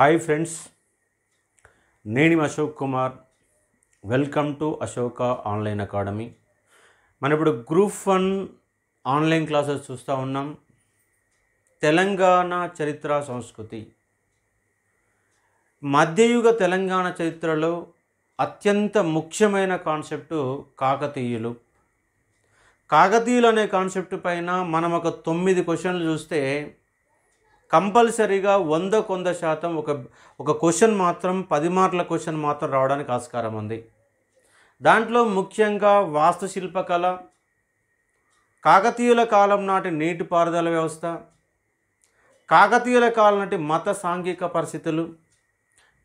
hi friends నేను Ashok Kumar welcome to Ashoka online academy మనం ఇప్పుడు గ్రూప్ వన్ ఆన్లైన్ క్లాసెస్ చూస్తూ ఉన్నాం తెలంగాణ చరిత్ర సంస్కృతి మధ్యయుగ తెలంగాణ చరిత్రలో అత్యంత ముఖ్యమైన కాన్సెప్టు కాకతీయులు కాకతీయులు అనే కాన్సెప్ట్ పైన మనం ఒక తొమ్మిది క్వశ్చన్లు చూస్తే కంపల్సరీగా వంద కొంద శాతం ఒక ఒక క్వశ్చన్ మాత్రం పది మార్కుల క్వశ్చన్ మాత్రం రావడానికి ఆస్కారం ఉంది దాంట్లో ముఖ్యంగా వాస్తుశిల్పకళ కాకతీయుల కాలం నాటి నీటిపారుదల వ్యవస్థ కాకతీయుల కాలం నాటి మత సాంఘిక పరిస్థితులు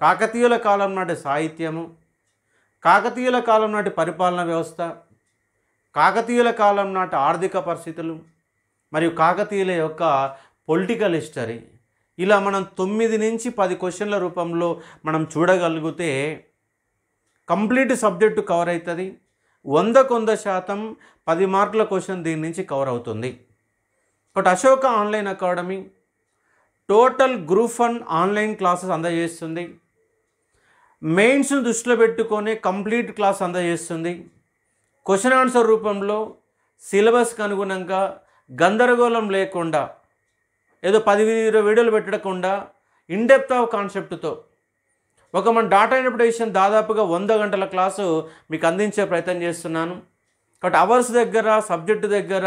కాకతీయుల కాలం నాటి సాహిత్యము కాకతీయుల కాలం నాటి పరిపాలన వ్యవస్థ కాకతీయుల కాలం నాటి ఆర్థిక పరిస్థితులు మరియు కాకతీయుల యొక్క పొలిటికల్ హిస్టరీ ఇలా మనం తొమ్మిది నుంచి పది క్వశ్చన్ల రూపంలో మనం చూడగలిగితే కంప్లీట్ సబ్జెక్టు కవర్ అవుతుంది వంద కొంద శాతం పది మార్కుల క్వశ్చన్ దీని నుంచి కవర్ అవుతుంది ఒకటి Ashoka online academy total group one online classes అందజేస్తుంది మెయిన్స్ను దృష్టిలో పెట్టుకొని కంప్లీట్ క్లాస్ అందజేస్తుంది క్వశ్చన్ ఆన్సర్ రూపంలో సిలబస్కి అనుగుణంగా గందరగోళం లేకుండా ఏదో పది ఇరవై వీడియోలు పెట్టకుండా ఇన్డెప్త్ ఆఫ్ కాన్సెప్ట్తో ఒక మన డాటా ఇంటర్ప్రిటేషన్ దాదాపుగా వంద గంటల క్లాసు మీకు అందించే ప్రయత్నం చేస్తున్నాను కాబట్టి అవర్స్ దగ్గర సబ్జెక్టు దగ్గర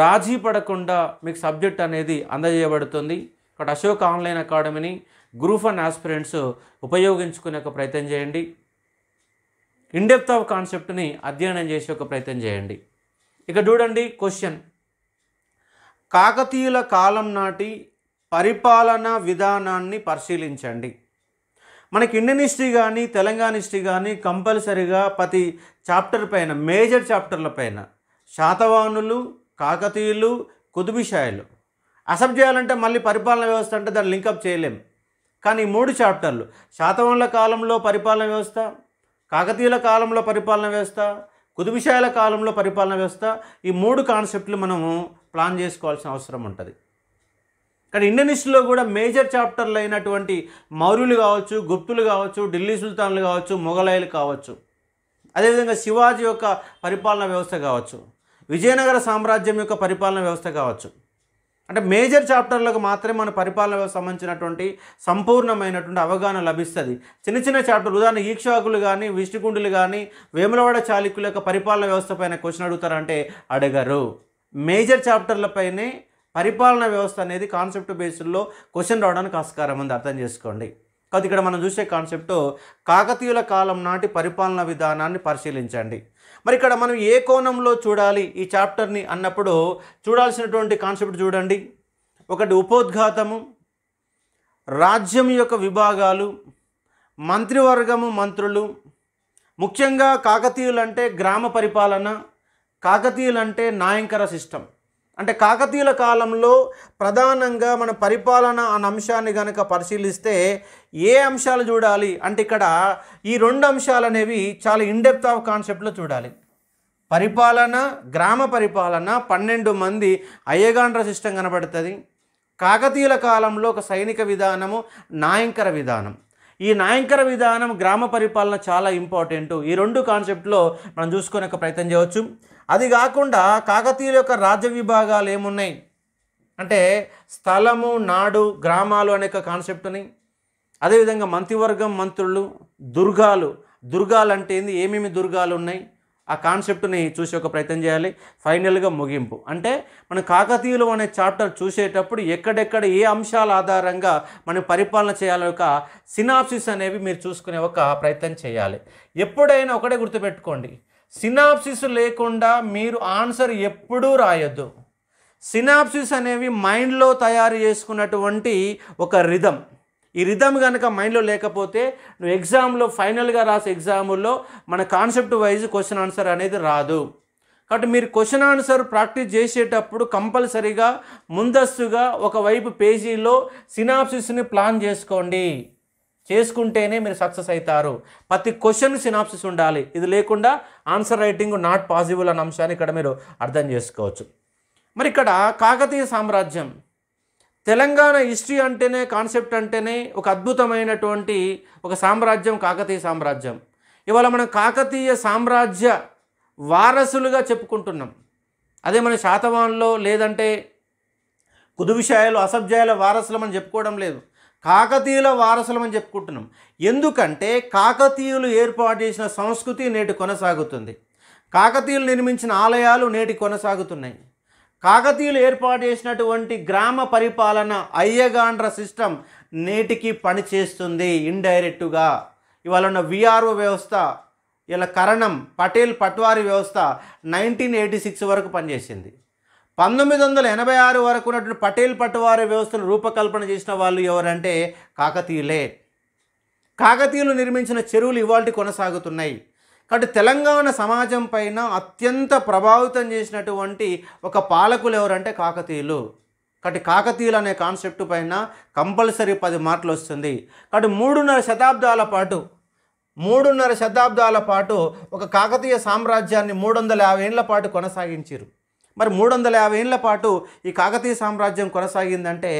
రాజీ పడకుండా మీకు సబ్జెక్ట్ అనేది అందజేయబడుతుంది కాబట్టి అశోక్ ఆన్లైన్ అకాడమీని గ్రూప్ అండ్ ఆస్పిరెంట్స్ ఉపయోగించుకునే ఒక ప్రయత్నం చేయండి ఇన్డెప్త్ ఆఫ్ కాన్సెప్ట్ని అధ్యయనం చేసే ఒక ప్రయత్నం చేయండి ఇక చూడండి క్వశ్చన్ కాకతీయుల కాలం నాటి పరిపాలనా విధానాన్ని పరిశీలించండి మనకి ఇండియన్ హిస్టరీ కానీ తెలంగాణ హిస్టరీ కానీ కంపల్సరీగా ప్రతి చాప్టర్ పైన మేజర్ చాప్టర్ల పైన శాతవాహనులు కాకతీయులు కుతుబిషాయలు అసెప్ట్ చేయాలంటే మళ్ళీ పరిపాలన వ్యవస్థ అంటే దాన్ని లింకప్ చేయలేం కానీ మూడు చాప్టర్లు శాతవాహనుల కాలంలో పరిపాలన వ్యవస్థ కాకతీయుల కాలంలో పరిపాలన వ్యవస్థ కుతుబిషాయల కాలంలో పరిపాలన వ్యవస్థ ఈ మూడు కాన్సెప్ట్లు మనము ప్లాన్ చేసుకోవాల్సిన అవసరం ఉంటుంది కానీ ఇండోనేషియాలో కూడా మేజర్ చాప్టర్లు అయినటువంటి మౌర్యులు కావచ్చు గుప్తులు కావచ్చు ఢిల్లీ సుల్తాన్లు కావచ్చు మొఘలాయలు కావచ్చు అదేవిధంగా శివాజీ యొక్క పరిపాలన వ్యవస్థ కావచ్చు విజయనగర సామ్రాజ్యం యొక్క పరిపాలన వ్యవస్థ కావచ్చు అంటే మేజర్ చాప్టర్లకు మాత్రమే మన పరిపాలన సంబంధించినటువంటి సంపూర్ణమైనటువంటి అవగాహన లభిస్తుంది చిన్న చిన్న చాప్టర్ ఉదాహరణ ఈక్షాకులు కానీ విష్ణుకుండులు కానీ వేములవాడ చాళుక్యుల యొక్క పరిపాలన వ్యవస్థ పైన క్వశ్చన్ అడుగుతారంటే అడగరు మేజర్ చాప్టర్లపైనే పరిపాలన వ్యవస్థ అనేది కాన్సెప్ట్ బేస్డ్లో క్వశ్చన్ రావడానికి ఆస్కారం ఉంది అర్థం చేసుకోండి కాదు ఇక్కడ మనం చూసే కాన్సెప్ట్ కాకతీయుల కాలం నాటి పరిపాలన విధానాన్ని పరిశీలించండి మరి ఇక్కడ మనం ఏ కోణంలో చూడాలి ఈ చాప్టర్ని అన్నప్పుడు చూడాల్సినటువంటి కాన్సెప్ట్ చూడండి ఒకటి ఉపోద్ఘాతము రాజ్యం యొక్క విభాగాలు మంత్రివర్గము మంత్రులు ముఖ్యంగా కాకతీయులంటే గ్రామ పరిపాలన కాకతీయులంటే నాయంకర సిస్టమ్ అంటే కాకతీయుల కాలంలో ప్రధానంగా మన పరిపాలన అనే అంశాన్ని కనుక పరిశీలిస్తే ఏ అంశాలు చూడాలి అంటే ఇక్కడ ఈ రెండు అంశాలు అనేవి చాలా ఇండెప్త్ ఆఫ్ కాన్సెప్ట్లో చూడాలి పరిపాలన గ్రామ పరిపాలన పన్నెండు మంది అయ్యగాండ్ర సిస్టమ్ కనబడుతుంది కాకతీయుల కాలంలో ఒక సైనిక విధానము నాయంకర విధానం ఈ నాయంకర విధానం గ్రామ పరిపాలన చాలా ఇంపార్టెంట్ ఈ రెండు కాన్సెప్ట్లో మనం చూసుకునే ప్రయత్నం చేయవచ్చు అది కాకుండా కాకతీయుల యొక్క రాజ్య విభాగాలు ఏమున్నాయి అంటే స్థలము నాడు గ్రామాలు అనే కాన్సెప్ట్ని అదేవిధంగా మంత్రివర్గం మంత్రులు దుర్గాలు దుర్గాలు అంటే ఏంది ఏమేమి దుర్గాలు ఉన్నాయి ఆ కాన్సెప్ట్ని చూసే ఒక ప్రయత్నం చేయాలి ఫైనల్గా ముగింపు అంటే మనం కాకతీయులు అనే చాప్టర్ చూసేటప్పుడు ఎక్కడెక్కడ ఏ అంశాల ఆధారంగా మనం పరిపాలన చేయాలి ఒక సినాప్సిస్ అనేవి మీరు చూసుకునే ఒక ప్రయత్నం చేయాలి ఎప్పుడైనా ఒకటే గుర్తుపెట్టుకోండి సినాప్సిస్ లేకుండా మీరు ఆన్సర్ ఎప్పుడూ రాయొద్దు సినాప్సిస్ అనేవి మైండ్లో తయారు చేసుకున్నటువంటి ఒక రిధమ్ ఈ రిధమ్ కనుక మైండ్లో లేకపోతే నువ్వు ఎగ్జామ్లో ఫైనల్గా రాసే ఎగ్జాముల్లో మన కాన్సెప్ట్ వైజ్ క్వశ్చన్ ఆన్సర్ అనేది రాదు కాబట్టి మీరు క్వశ్చన్ ఆన్సర్ ప్రాక్టీస్ చేసేటప్పుడు కంపల్సరీగా ముందస్తుగా ఒకవైపు పేజీలో సినాప్సిస్ని ప్లాన్ చేసుకోండి చేసుకుంటేనే మీరు సక్సెస్ అవుతారు ప్రతి క్వశ్చన్ సినాప్సిస్ ఉండాలి ఇది లేకుండా ఆన్సర్ రైటింగ్ నాట్ పాసిబుల్ అన్న అంశాన్ని ఇక్కడ మీరు అర్థం చేసుకోవచ్చు మరి ఇక్కడ కాకతీయ సామ్రాజ్యం తెలంగాణ హిస్టరీ అంటేనే కాన్సెప్ట్ అంటేనే ఒక అద్భుతమైనటువంటి ఒక సామ్రాజ్యం కాకతీయ సామ్రాజ్యం ఇవాళ మనం కాకతీయ సామ్రాజ్య వారసులుగా చెప్పుకుంటున్నాం అదే మన శాతవాన్లో లేదంటే కుదుబిషాయాలు అసభ్యాయాల వారసులు మనం చెప్పుకోవడం లేదు కాకతీయుల వారసులం అని చెప్పుకుంటున్నాం ఎందుకంటే కాకతీయులు ఏర్పాటు చేసిన సంస్కృతి నేటి కొనసాగుతుంది కాకతీయులు నిర్మించిన ఆలయాలు నేటి కొనసాగుతున్నాయి కాకతీయులు ఏర్పాటు చేసినటువంటి గ్రామ పరిపాలన అయ్యగాండ్ర సిస్టమ్ నేటికి పనిచేస్తుంది ఇండైరెక్టుగా ఇవాళ ఉన్న విఆర్ఓ వ్యవస్థ ఇలా కరణం పటేల్ పట్వారి వ్యవస్థ నైన్టీన్ ఎయిటీ సిక్స్ వరకు పనిచేసింది పంతొమ్మిది వందల ఎనభై ఆరు వరకు ఉన్నటువంటి పటేల్ పట్టువారి వ్యవస్థను రూపకల్పన చేసిన వాళ్ళు ఎవరంటే కాకతీయులే కాకతీయులు నిర్మించిన చెరువులు ఇవాళ కొనసాగుతున్నాయి కాబట్టి తెలంగాణ సమాజం పైన అత్యంత ప్రభావితం చేసినటువంటి ఒక పాలకులు ఎవరంటే కాకతీయులు కాబట్టి కాకతీయులు అనే కాన్సెప్ట్ పైన కంపల్సరీ పది మాటలు వస్తుంది కాబట్టి మూడున్నర శతాబ్దాల పాటు మూడున్నర శతాబ్దాల పాటు ఒక కాకతీయ సామ్రాజ్యాన్ని మూడు వందల యాభై ఏళ్ళ పాటు కొనసాగించారు మరి మూడు వందల యాభై ఏళ్ళ పాటు ఈ కాకతీయ సామ్రాజ్యం కొనసాగిందంటే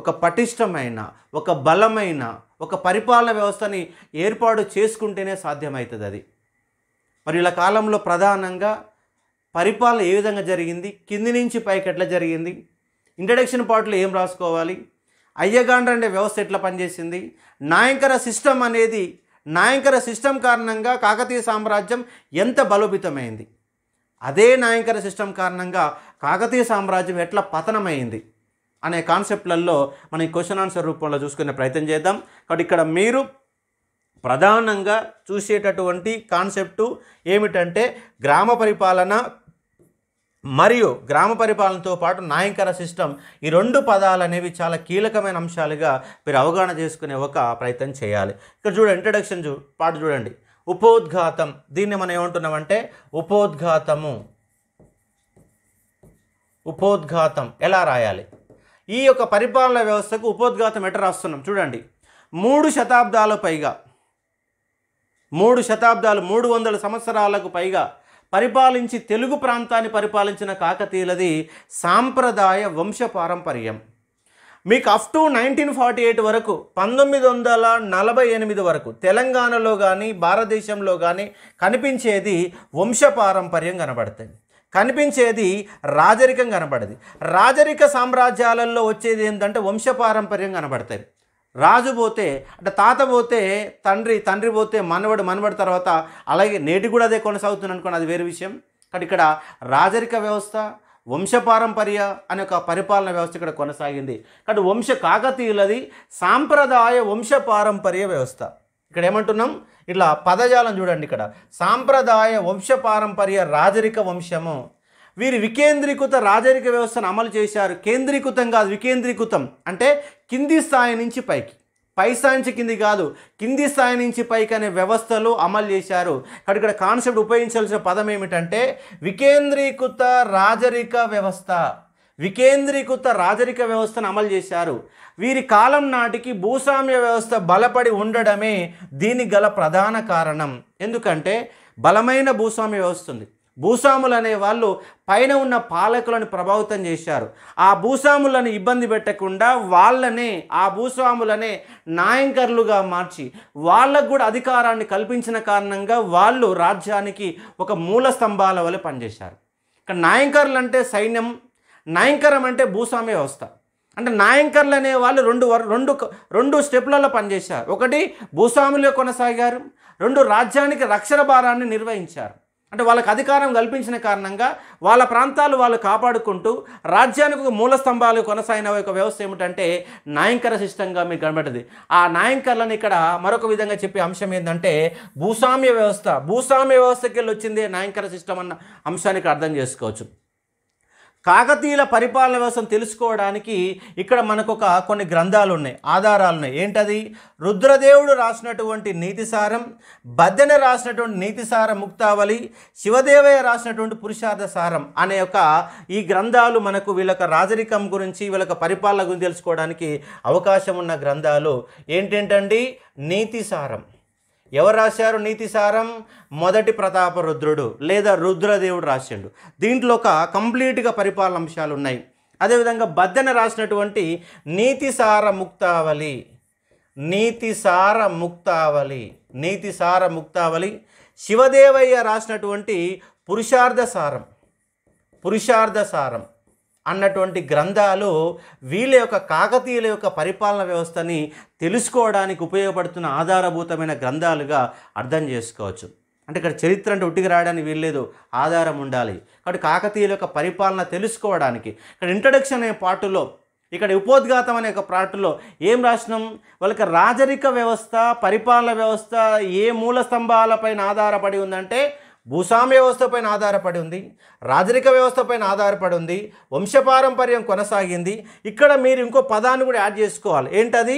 ఒక పటిష్టమైన ఒక బలమైన ఒక పరిపాలన వ్యవస్థని ఏర్పాటు చేసుకుంటేనే సాధ్యమవుతుంది అది మరి ఇలా కాలంలో ప్రధానంగా పరిపాలన ఏ విధంగా జరిగింది కింది నుంచి పైకి ఎట్లా జరిగింది ఇంట్రడక్షన్ పాటలు ఏం రాసుకోవాలి అయ్యగాండ్ర అనే వ్యవస్థ ఎట్లా పనిచేసింది నాయంకర సిస్టమ్ అనేది నాయంకర సిస్టమ్ కారణంగా కాకతీయ సామ్రాజ్యం ఎంత బలోపేతమైంది అదే నాయంకర సిస్టమ్ కారణంగా కాకతీయ సామ్రాజ్యం ఎట్లా పతనమైంది అనే కాన్సెప్ట్లలో మనం క్వశ్చన్ ఆన్సర్ రూపంలో చూసుకునే ప్రయత్నం చేద్దాం కాబట్టి ఇక్కడ మీరు ప్రధానంగా చూసేటటువంటి కాన్సెప్టు ఏమిటంటే గ్రామ పరిపాలన మరియు గ్రామ పరిపాలనతో పాటు నాయకర సిస్టమ్ ఈ రెండు పదాలు అనేవి చాలా కీలకమైన అంశాలుగా మీరు అవగాహన చేసుకునే ఒక ప్రయత్నం చేయాలి ఇక్కడ చూడండి ఇంట్రడక్షన్ చూ పాటు చూడండి ఉపోద్ఘాతం దీన్ని మనం ఏమంటున్నామంటే ఉపోద్ఘాతము ఉపోద్ఘాతం ఎలా రాయాలి ఈ యొక్క పరిపాలన వ్యవస్థకు ఉపోద్ఘాతం ఎట రాస్తున్నాం చూడండి మూడు శతాబ్దాల పైగా మూడు శతాబ్దాలు మూడు వందల సంవత్సరాలకు పైగా పరిపాలించి తెలుగు ప్రాంతాన్ని పరిపాలించిన కాకతీయులది సాంప్రదాయ వంశపారంపర్యం మీకు up to nineteen forty eight వరకు పంతొమ్మిది వందల నలభై ఎనిమిది వరకు తెలంగాణలో కానీ భారతదేశంలో కానీ కనిపించేది వంశపారంపర్యం కనబడుతుంది కనిపించేది రాజరికం కనబడది రాజరిక సామ్రాజ్యాలలో వచ్చేది ఏంటంటే వంశపారంపర్యం కనబడుతుంది రాజు పోతే అంటే తాత పోతే తండ్రి తండ్రి పోతే మనవడు మనవడి తర్వాత అలాగే నేటి కూడా అదే కొనసాగుతుంది అనుకోండి అది వేరే విషయం కానీ ఇక్కడ రాజరిక వ్యవస్థ వంశపారంపర్య అనే ఒక పరిపాలన వ్యవస్థ ఇక్కడ కొనసాగింది కాబట్టి వంశ కాకతీయులది సాంప్రదాయ వంశపారంపర్య వ్యవస్థ ఇక్కడ ఏమంటున్నాం ఇట్లా పదజాలం చూడండి ఇక్కడ సాంప్రదాయ వంశపారంపర్య రాజరిక వంశము వీరి వికేంద్రీకృత రాజరిక వ్యవస్థను అమలు చేశారు కేంద్రీకృతం కాదు వికేంద్రీకృతం అంటే కింది స్థాయి నుంచి పైకి పైసా నుంచి కింది కాదు కింది స్థాయి నుంచి పైకి అనే వ్యవస్థలు అమలు చేశారు కాబట్టి ఇక్కడ కాన్సెప్ట్ ఉపయోగించాల్సిన పదం ఏమిటంటే వికేంద్రీకృత రాజరిక వ్యవస్థ వికేంద్రీకృత రాజరిక వ్యవస్థను అమలు చేశారు వీరి కాలం నాటికి భూస్వామ్య వ్యవస్థ బలపడి ఉండడమే దీనికి గల ప్రధాన కారణం ఎందుకంటే బలమైన భూస్వామ్య వ్యవస్థ ఉంది భూస్వాములు అనే వాళ్ళు పైన ఉన్న పాలకులను ప్రభావితం చేశారు ఆ భూస్వాములను ఇబ్బంది పెట్టకుండా వాళ్ళనే ఆ భూస్వాములనే నాయంకర్లుగా మార్చి వాళ్ళకు కూడా అధికారాన్ని కల్పించిన కారణంగా వాళ్ళు రాజ్యానికి ఒక మూల స్తంభాల వల్ల పనిచేశారు ఇక్కడ నాయంకర్లు అంటే సైన్యం నాయంకరం అంటే భూస్వామ్య వ్యవస్థ అంటే నాయంకర్లు అనే వాళ్ళు రెండు రెండు రెండు స్టెప్లలో పనిచేశారు ఒకటి భూస్వాములుగా కొనసాగారు రెండు రాజ్యానికి రక్షణ భారాన్ని నిర్వహించారు అంటే వాళ్ళకి అధికారం కల్పించిన కారణంగా వాళ్ళ ప్రాంతాలు వాళ్ళు కాపాడుకుంటూ రాజ్యానికి మూల స్తంభాలు కొనసాగిన ఒక వ్యవస్థ ఏమిటంటే నాయంకర సిస్టంగా మీకు కనబడుతుంది ఆ నాయంకర్లను ఇక్కడ మరొక విధంగా చెప్పే అంశం ఏంటంటే భూస్వామ్య వ్యవస్థ భూస్వామ్య వ్యవస్థకి వెళ్ళి వచ్చింది నాయంకర సిస్టమ్ అన్న అంశానికి అర్థం చేసుకోవచ్చు కాకతీయుల పరిపాలన వ్యవస్థను తెలుసుకోవడానికి ఇక్కడ మనకు ఒక కొన్ని గ్రంథాలు ఉన్నాయి ఆధారాలు ఉన్నాయి ఏంటది రుద్రదేవుడు రాసినటువంటి నీతిసారం బద్దెన రాసినటువంటి నీతిసార ముక్తావళి శివదేవయ్య రాసినటువంటి పురుషార్థ సారం అనే ఒక ఈ గ్రంథాలు మనకు వీళ్ళ రాజరికం గురించి వీళ్ళ పరిపాలన గురించి తెలుసుకోవడానికి అవకాశం ఉన్న గ్రంథాలు అండి నీతిసారం ఎవరు రాశారు నీతిసారం మొదటి ప్రతాప రుద్రుడు లేదా రుద్రదేవుడు రాసిండు దీంట్లో ఒక కంప్లీట్గా పరిపాలన అంశాలు ఉన్నాయి అదేవిధంగా బద్దెన రాసినటువంటి నీతిసార ముక్తావళి నీతిసార ముక్తావళి నీతిసార ముక్తావళి శివదేవయ్య రాసినటువంటి పురుషార్థ సారం పురుషార్థ సారం అన్నటువంటి గ్రంథాలు వీళ్ళ యొక్క కాకతీయుల యొక్క పరిపాలన వ్యవస్థని తెలుసుకోవడానికి ఉపయోగపడుతున్న ఆధారభూతమైన గ్రంథాలుగా అర్థం చేసుకోవచ్చు అంటే ఇక్కడ చరిత్ర అంటే ఉట్టికి రాయడానికి వీల్లేదు ఆధారం ఉండాలి కాబట్టి కాకతీయుల యొక్క పరిపాలన తెలుసుకోవడానికి ఇక్కడ ఇంట్రడక్షన్ అనే పాటులో ఇక్కడ ఉపోద్ఘాతం అనే ఒక పాటులో ఏం రాసినాం వాళ్ళకి రాజరిక వ్యవస్థ పరిపాలన వ్యవస్థ ఏ మూల స్తంభాలపైన ఆధారపడి ఉందంటే భూస్వామ్య వ్యవస్థపైన ఆధారపడి ఉంది రాజరిక వ్యవస్థపైన ఆధారపడి ఉంది వంశపారంపర్యం కొనసాగింది ఇక్కడ మీరు ఇంకో పదాన్ని కూడా యాడ్ చేసుకోవాలి ఏంటది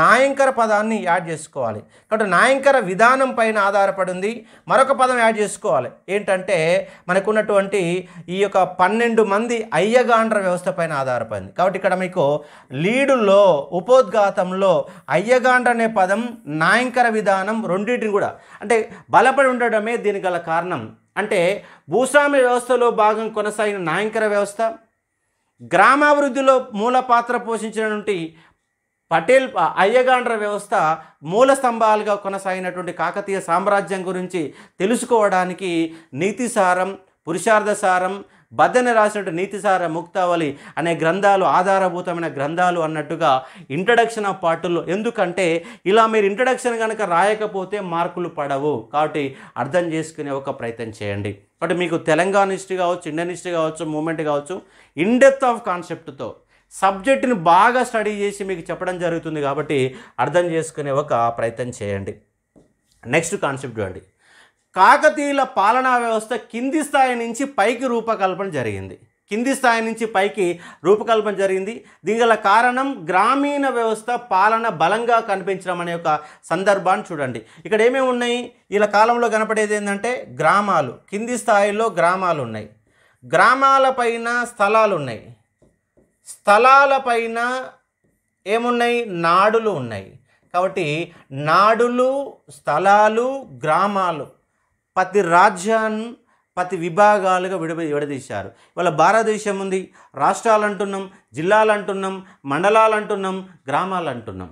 నాయంకర పదాన్ని యాడ్ చేసుకోవాలి కాబట్టి నాయంకర విధానం పైన ఆధారపడి ఉంది మరొక పదం యాడ్ చేసుకోవాలి ఏంటంటే మనకున్నటువంటి ఈ యొక్క పన్నెండు మంది అయ్యగాండ్ర వ్యవస్థ పైన ఆధారపడింది కాబట్టి ఇక్కడ మీకు లీడులో ఉపోద్ఘాతంలో అయ్యగాండ్ర అనే పదం నాయంకర విధానం రెండింటిని కూడా అంటే బలపడి ఉండడమే దీనికి గల కారణం అంటే భూస్వామ్య వ్యవస్థలో భాగం కొనసాగిన నాయంకర వ్యవస్థ గ్రామాభివృద్ధిలో మూల పాత్ర పోషించినటువంటి పటేల్ అయ్యగాండ్ర వ్యవస్థ మూల స్తంభాలుగా కొనసాగినటువంటి కాకతీయ సామ్రాజ్యం గురించి తెలుసుకోవడానికి నీతిసారం పురుషార్థసారం బద్దెన రాసినట్టు నీతిసార ముక్తావళి అనే గ్రంథాలు ఆధారభూతమైన గ్రంథాలు అన్నట్టుగా ఇంట్రడక్షన్ ఆఫ్ పార్టుల్లో ఎందుకంటే ఇలా మీరు ఇంట్రడక్షన్ కనుక రాయకపోతే మార్కులు పడవు కాబట్టి అర్థం చేసుకునే ఒక ప్రయత్నం చేయండి కాబట్టి మీకు తెలంగాణ హిస్టరీ కావచ్చు ఇండియన్ హిస్టరీ కావచ్చు మూమెంట్ కావచ్చు ఇన్ డెప్త్ ఆఫ్ కాన్సెప్ట్తో సబ్జెక్టుని బాగా స్టడీ చేసి మీకు చెప్పడం జరుగుతుంది కాబట్టి అర్థం చేసుకునే ఒక ప్రయత్నం చేయండి నెక్స్ట్ కాన్సెప్ట్ అండి కాకతీయుల పాలనా వ్యవస్థ కింది స్థాయి నుంచి పైకి రూపకల్పన జరిగింది కింది స్థాయి నుంచి పైకి రూపకల్పన జరిగింది దీనిగల కారణం గ్రామీణ వ్యవస్థ పాలన బలంగా కనిపించడం అనే ఒక సందర్భాన్ని చూడండి ఇక్కడ ఏమేమి ఉన్నాయి ఇలా కాలంలో కనపడేది ఏంటంటే గ్రామాలు కింది స్థాయిలో గ్రామాలు ఉన్నాయి గ్రామాలపైన స్థలాలు ఉన్నాయి స్థలాలపైన ఏమున్నాయి నాడులు ఉన్నాయి కాబట్టి నాడులు స్థలాలు గ్రామాలు ప్రతి రాజ్యాన్ని ప్రతి విభాగాలుగా విడ విడదీశారు ఇవాళ భారతదేశం ఉంది రాష్ట్రాలు అంటున్నాం జిల్లాలు అంటున్నాం మండలాలు అంటున్నాం గ్రామాలు అంటున్నాం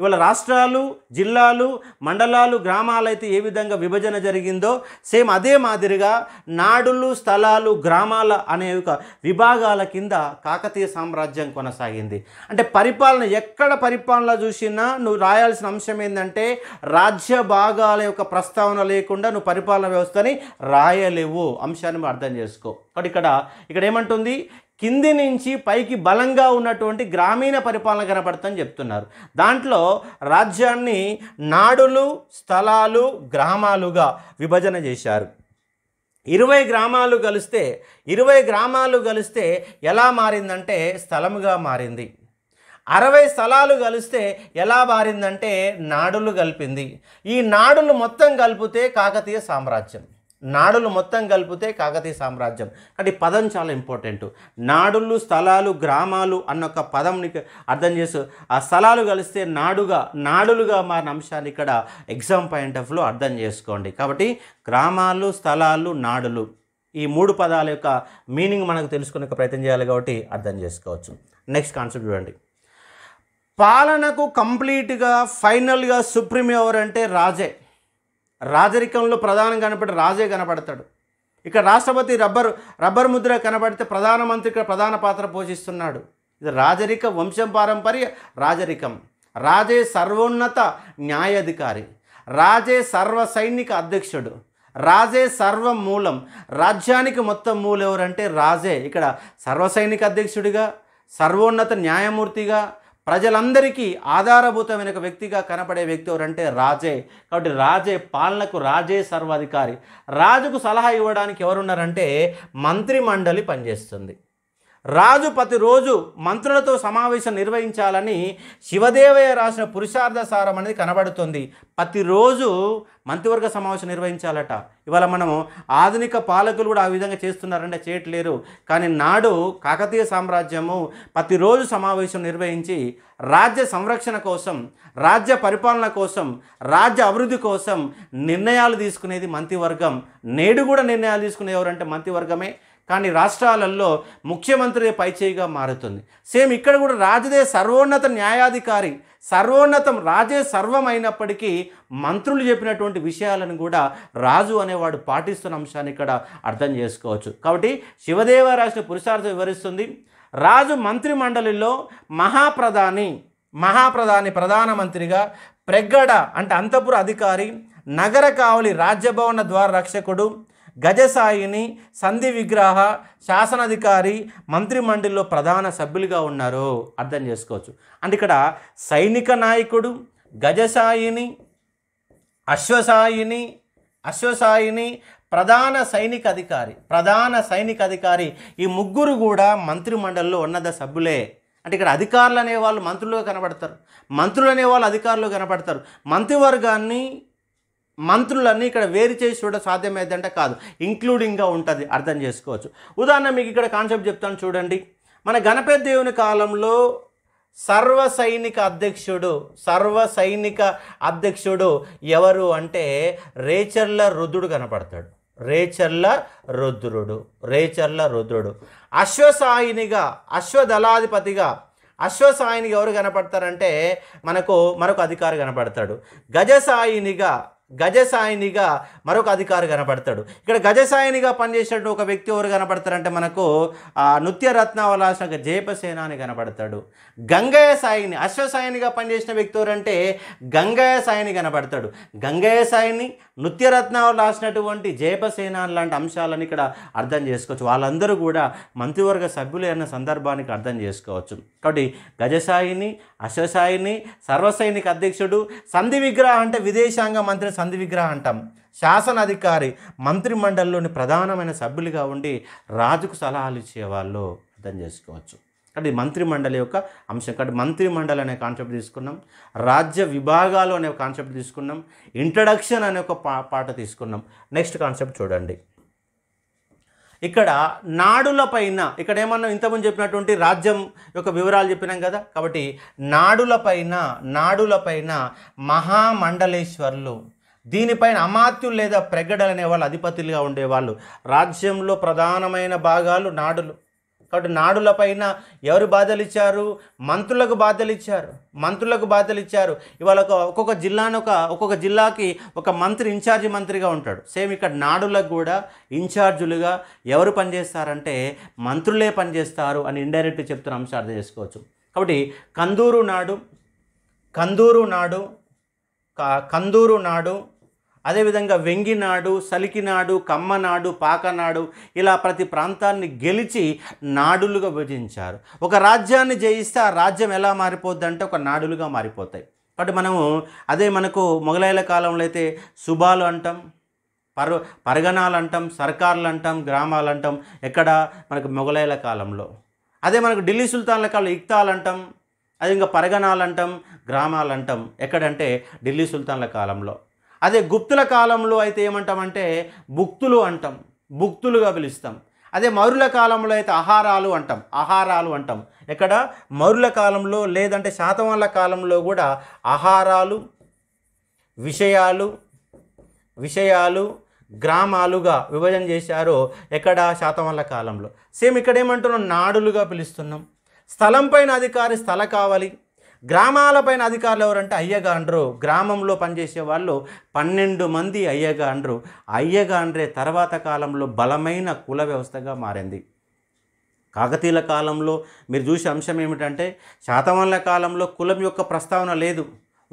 ఇవాళ రాష్ట్రాలు జిల్లాలు మండలాలు గ్రామాలైతే ఏ విధంగా విభజన జరిగిందో సేమ్ అదే మాదిరిగా నాడులు స్థలాలు గ్రామాల అనే ఒక విభాగాల కింద కాకతీయ సామ్రాజ్యం కొనసాగింది అంటే పరిపాలన ఎక్కడ పరిపాలన చూసినా నువ్వు రాయాల్సిన అంశం ఏంటంటే రాజ్య భాగాల యొక్క ప్రస్తావన లేకుండా నువ్వు పరిపాలన వ్యవస్థని రాయలేవు అంశాన్ని అర్థం చేసుకో ఇక్కడ ఇక్కడ ఏమంటుంది కింది నుంచి పైకి బలంగా ఉన్నటువంటి గ్రామీణ పరిపాలన కనపడుతుందని చెప్తున్నారు దాంట్లో రాజ్యాన్ని నాడులు స్థలాలు గ్రామాలుగా విభజన చేశారు ఇరవై గ్రామాలు కలిస్తే ఇరవై గ్రామాలు కలిస్తే ఎలా మారిందంటే స్థలముగా మారింది అరవై స్థలాలు కలిస్తే ఎలా మారిందంటే నాడులు కలిపింది ఈ నాడులు మొత్తం కలిపితే కాకతీయ సామ్రాజ్యం నాడులు మొత్తం కలిపితే కాకతీయ సామ్రాజ్యం అంటే పదం చాలా ఇంపార్టెంట్ నాడులు స్థలాలు గ్రామాలు అన్న ఒక పదంని అర్థం చేసు ఆ స్థలాలు కలిస్తే నాడుగా నాడులుగా మారిన అంశాన్ని ఇక్కడ ఎగ్జామ్ పాయింట్ ఆఫ్ అర్థం చేసుకోండి కాబట్టి గ్రామాలు స్థలాలు నాడులు ఈ మూడు పదాల యొక్క మీనింగ్ మనకు తెలుసుకునే ప్రయత్నం చేయాలి కాబట్టి అర్థం చేసుకోవచ్చు నెక్స్ట్ కాన్సెప్ట్ చూడండి పాలనకు కంప్లీట్గా ఫైనల్గా సుప్రీం ఎవరంటే రాజే రాజరికంలో ప్రధానం కనపడి రాజే కనపడతాడు ఇక్కడ రాష్ట్రపతి రబ్బర్ రబ్బర్ ముద్ర కనబడితే ప్రధానమంత్రి ఇక్కడ ప్రధాన పాత్ర పోషిస్తున్నాడు ఇది రాజరిక వంశం పారంపర్య రాజరికం రాజే సర్వోన్నత న్యాయాధికారి రాజే సర్వ సైనిక అధ్యక్షుడు రాజే సర్వం మూలం రాజ్యానికి మొత్తం మూలెవరంటే రాజే ఇక్కడ సర్వసైనిక అధ్యక్షుడిగా సర్వోన్నత న్యాయమూర్తిగా ప్రజలందరికీ ఆధారభూతమైన వ్యక్తిగా కనపడే వ్యక్తి ఎవరంటే రాజే కాబట్టి రాజే పాలనకు రాజే సర్వాధికారి రాజుకు సలహా ఇవ్వడానికి ఎవరున్నారంటే మంత్రిమండలి పనిచేస్తుంది రాజు ప్రతిరోజు మంత్రులతో సమావేశం నిర్వహించాలని శివదేవయ్య రాసిన పురుషార్థ సారం అనేది కనబడుతుంది ప్రతిరోజు మంత్రివర్గ సమావేశం నిర్వహించాలట ఇవాళ మనము ఆధునిక పాలకులు కూడా ఆ విధంగా చేస్తున్నారంటే చేయట్లేరు కానీ నాడు కాకతీయ సామ్రాజ్యము ప్రతిరోజు సమావేశం నిర్వహించి రాజ్య సంరక్షణ కోసం రాజ్య పరిపాలన కోసం రాజ్య అభివృద్ధి కోసం నిర్ణయాలు తీసుకునేది మంత్రివర్గం నేడు కూడా నిర్ణయాలు తీసుకునే ఎవరంటే మంత్రివర్గమే కానీ రాష్ట్రాలలో ముఖ్యమంత్రి పైచేయిగా మారుతుంది సేమ్ ఇక్కడ కూడా రాజదే సర్వోన్నత న్యాయాధికారి సర్వోన్నతం రాజే సర్వం అయినప్పటికీ మంత్రులు చెప్పినటువంటి విషయాలను కూడా రాజు అనేవాడు పాటిస్తున్న అంశాన్ని ఇక్కడ అర్థం చేసుకోవచ్చు కాబట్టి శివదేవ రాసిన పురుషార్థం వివరిస్తుంది రాజు మంత్రి మండలిలో మహాప్రధాని మహాప్రధాని ప్రధానమంత్రిగా ప్రగడ అంటే అంతపుర అధికారి నగర కావలి రాజ్యభవన ద్వార రక్షకుడు గజసాయిని సంధి విగ్రహ శాసనాధికారి మంత్రి మండలిలో ప్రధాన సభ్యులుగా ఉన్నారు అర్థం చేసుకోవచ్చు అంటే ఇక్కడ సైనిక నాయకుడు గజసాయిని అశ్వసాయిని అశ్వసాయిని ప్రధాన సైనిక అధికారి ప్రధాన సైనిక అధికారి ఈ ముగ్గురు కూడా మంత్రి మండలిలో ఉన్నత సభ్యులే అంటే ఇక్కడ అధికారులు అనేవాళ్ళు మంత్రులుగా కనబడతారు మంత్రులు అనేవాళ్ళు అధికారులు కనబడతారు మంత్రివర్గాన్ని మంత్రులన్నీ ఇక్కడ వేరు చేసి చూడ సాధ్యమైందంటే కాదు ఇంక్లూడింగ్గా ఉంటుంది అర్థం చేసుకోవచ్చు ఉదాహరణ మీకు ఇక్కడ కాన్సెప్ట్ చెప్తాను చూడండి మన గణపతి దేవుని కాలంలో సర్వ సైనిక అధ్యక్షుడు సర్వ సైనిక అధ్యక్షుడు ఎవరు అంటే రేచర్ల రుద్రుడు కనపడతాడు రేచర్ల రుద్రుడు రేచర్ల రుద్రుడు అశ్వసాయినిగా అశ్వదళాధిపతిగా అశ్వసాయినిగా ఎవరు కనపడతారంటే మనకు మరొక అధికారి కనపడతాడు గజసాయినిగా గజసాయినిగా మరొక అధికారి కనపడతాడు ఇక్కడ గజసాయినిగా పనిచేసేటువంటి ఒక వ్యక్తి ఎవరు కనపడతారంటే మనకు నృత్యరత్నవలాసిన జయపసేన అని కనపడతాడు గంగయ్య సాయిని అశ్వసాయినిగా పనిచేసిన వ్యక్తి ఎవరంటే గంగయ్య సాయిని కనపడతాడు గంగయ్య సాయిని నృత్యరత్నాలు రాసినటువంటి జయపసేన లాంటి అంశాలను ఇక్కడ అర్థం చేసుకోవచ్చు వాళ్ళందరూ కూడా మంత్రివర్గ సభ్యులే అన్న సందర్భానికి అర్థం చేసుకోవచ్చు కాబట్టి గజసాయిని అశ్వసాయిని సర్వసైనిక అధ్యక్షుడు సంధి విగ్రహ అంటే విదేశాంగ మంత్రి సంధి విగ్రహం అంటాం శాసన మంత్రి మంత్రిమండలిలోని ప్రధానమైన సభ్యులుగా ఉండి రాజుకు సలహాలు ఇచ్చేవాళ్ళు అర్థం చేసుకోవచ్చు కాబట్టి మంత్రిమండలి యొక్క అంశం కాబట్టి మంత్రిమండలి అనే కాన్సెప్ట్ తీసుకున్నాం రాజ్య విభాగాలు అనే కాన్సెప్ట్ తీసుకున్నాం ఇంట్రడక్షన్ అనే ఒక పా పాట తీసుకున్నాం నెక్స్ట్ కాన్సెప్ట్ చూడండి ఇక్కడ నాడుల పైన ఇక్కడ ఏమన్నా ఇంతకుముందు చెప్పినటువంటి రాజ్యం యొక్క వివరాలు చెప్పినాం కదా కాబట్టి నాడుల పైన నాడుల పైన మహామండలేశ్వర్లు దీనిపైన అమాత్యులు లేదా ప్రగడలు అనేవాళ్ళు అధిపతులుగా ఉండేవాళ్ళు రాజ్యంలో ప్రధానమైన భాగాలు నాడులు కాబట్టి నాడులపైన ఎవరు బాధలు ఇచ్చారు మంత్రులకు బాధలు ఇచ్చారు మంత్రులకు బాధలు ఇచ్చారు ఇవాళ ఒక ఒక్కొక్క జిల్లాను ఒక ఒక్కొక్క జిల్లాకి ఒక మంత్రి ఇన్ఛార్జి మంత్రిగా ఉంటాడు సేమ్ ఇక్కడ నాడులకు కూడా ఇన్ఛార్జులుగా ఎవరు పనిచేస్తారంటే మంత్రులే పనిచేస్తారు అని ఇండైరెక్ట్ చెప్తున్న అంశం అర్థం చేసుకోవచ్చు కాబట్టి కందూరు నాడు కందూరు నాడు కందూరు నాడు అదేవిధంగా వెంగినాడు సలికినాడు కమ్మనాడు పాకనాడు ఇలా ప్రతి ప్రాంతాన్ని గెలిచి నాడులుగా విభజించారు ఒక రాజ్యాన్ని జయిస్తే ఆ రాజ్యం ఎలా మారిపోద్దంటే ఒక నాడులుగా మారిపోతాయి కాబట్టి మనము అదే మనకు మొఘలాయుల కాలంలో అయితే సుబాలు అంటాం పర్ పరగణాలు అంటాం సర్కార్లు అంటాం గ్రామాలు అంటాం ఎక్కడ మనకు మొఘలాయుల కాలంలో అదే మనకు ఢిల్లీ సుల్తాన్ల కాలంలో ఇక్తాలు అంటాం అదే ఇంకా పరగణాలు అంటాం గ్రామాలు అంటాం ఎక్కడంటే ఢిల్లీ సుల్తాన్ల కాలంలో అదే గుప్తుల కాలంలో అయితే ఏమంటామంటే భుక్తులు అంటాం భుక్తులుగా పిలుస్తాం అదే మరుల కాలంలో అయితే ఆహారాలు అంటాం ఆహారాలు అంటాం ఇక్కడ మరుల కాలంలో లేదంటే శాతవాళ్ళ కాలంలో కూడా ఆహారాలు విషయాలు విషయాలు గ్రామాలుగా విభజన చేశారో ఎక్కడ శాతవాళ్ళ కాలంలో సేమ్ ఇక్కడ ఏమంటున్నాం నాడులుగా పిలుస్తున్నాం స్థలంపైన అధికారి స్థల కావాలి గ్రామాలపైన అధికారులు ఎవరంటే అయ్యగాండ్రు గ్రామంలో పనిచేసే వాళ్ళు పన్నెండు మంది అయ్యగాండ్రు అయ్యగాండ్రే తర్వాత కాలంలో బలమైన కుల వ్యవస్థగా మారింది కాకతీయుల కాలంలో మీరు చూసే అంశం ఏమిటంటే శాతవాహనుల కాలంలో కులం యొక్క ప్రస్తావన లేదు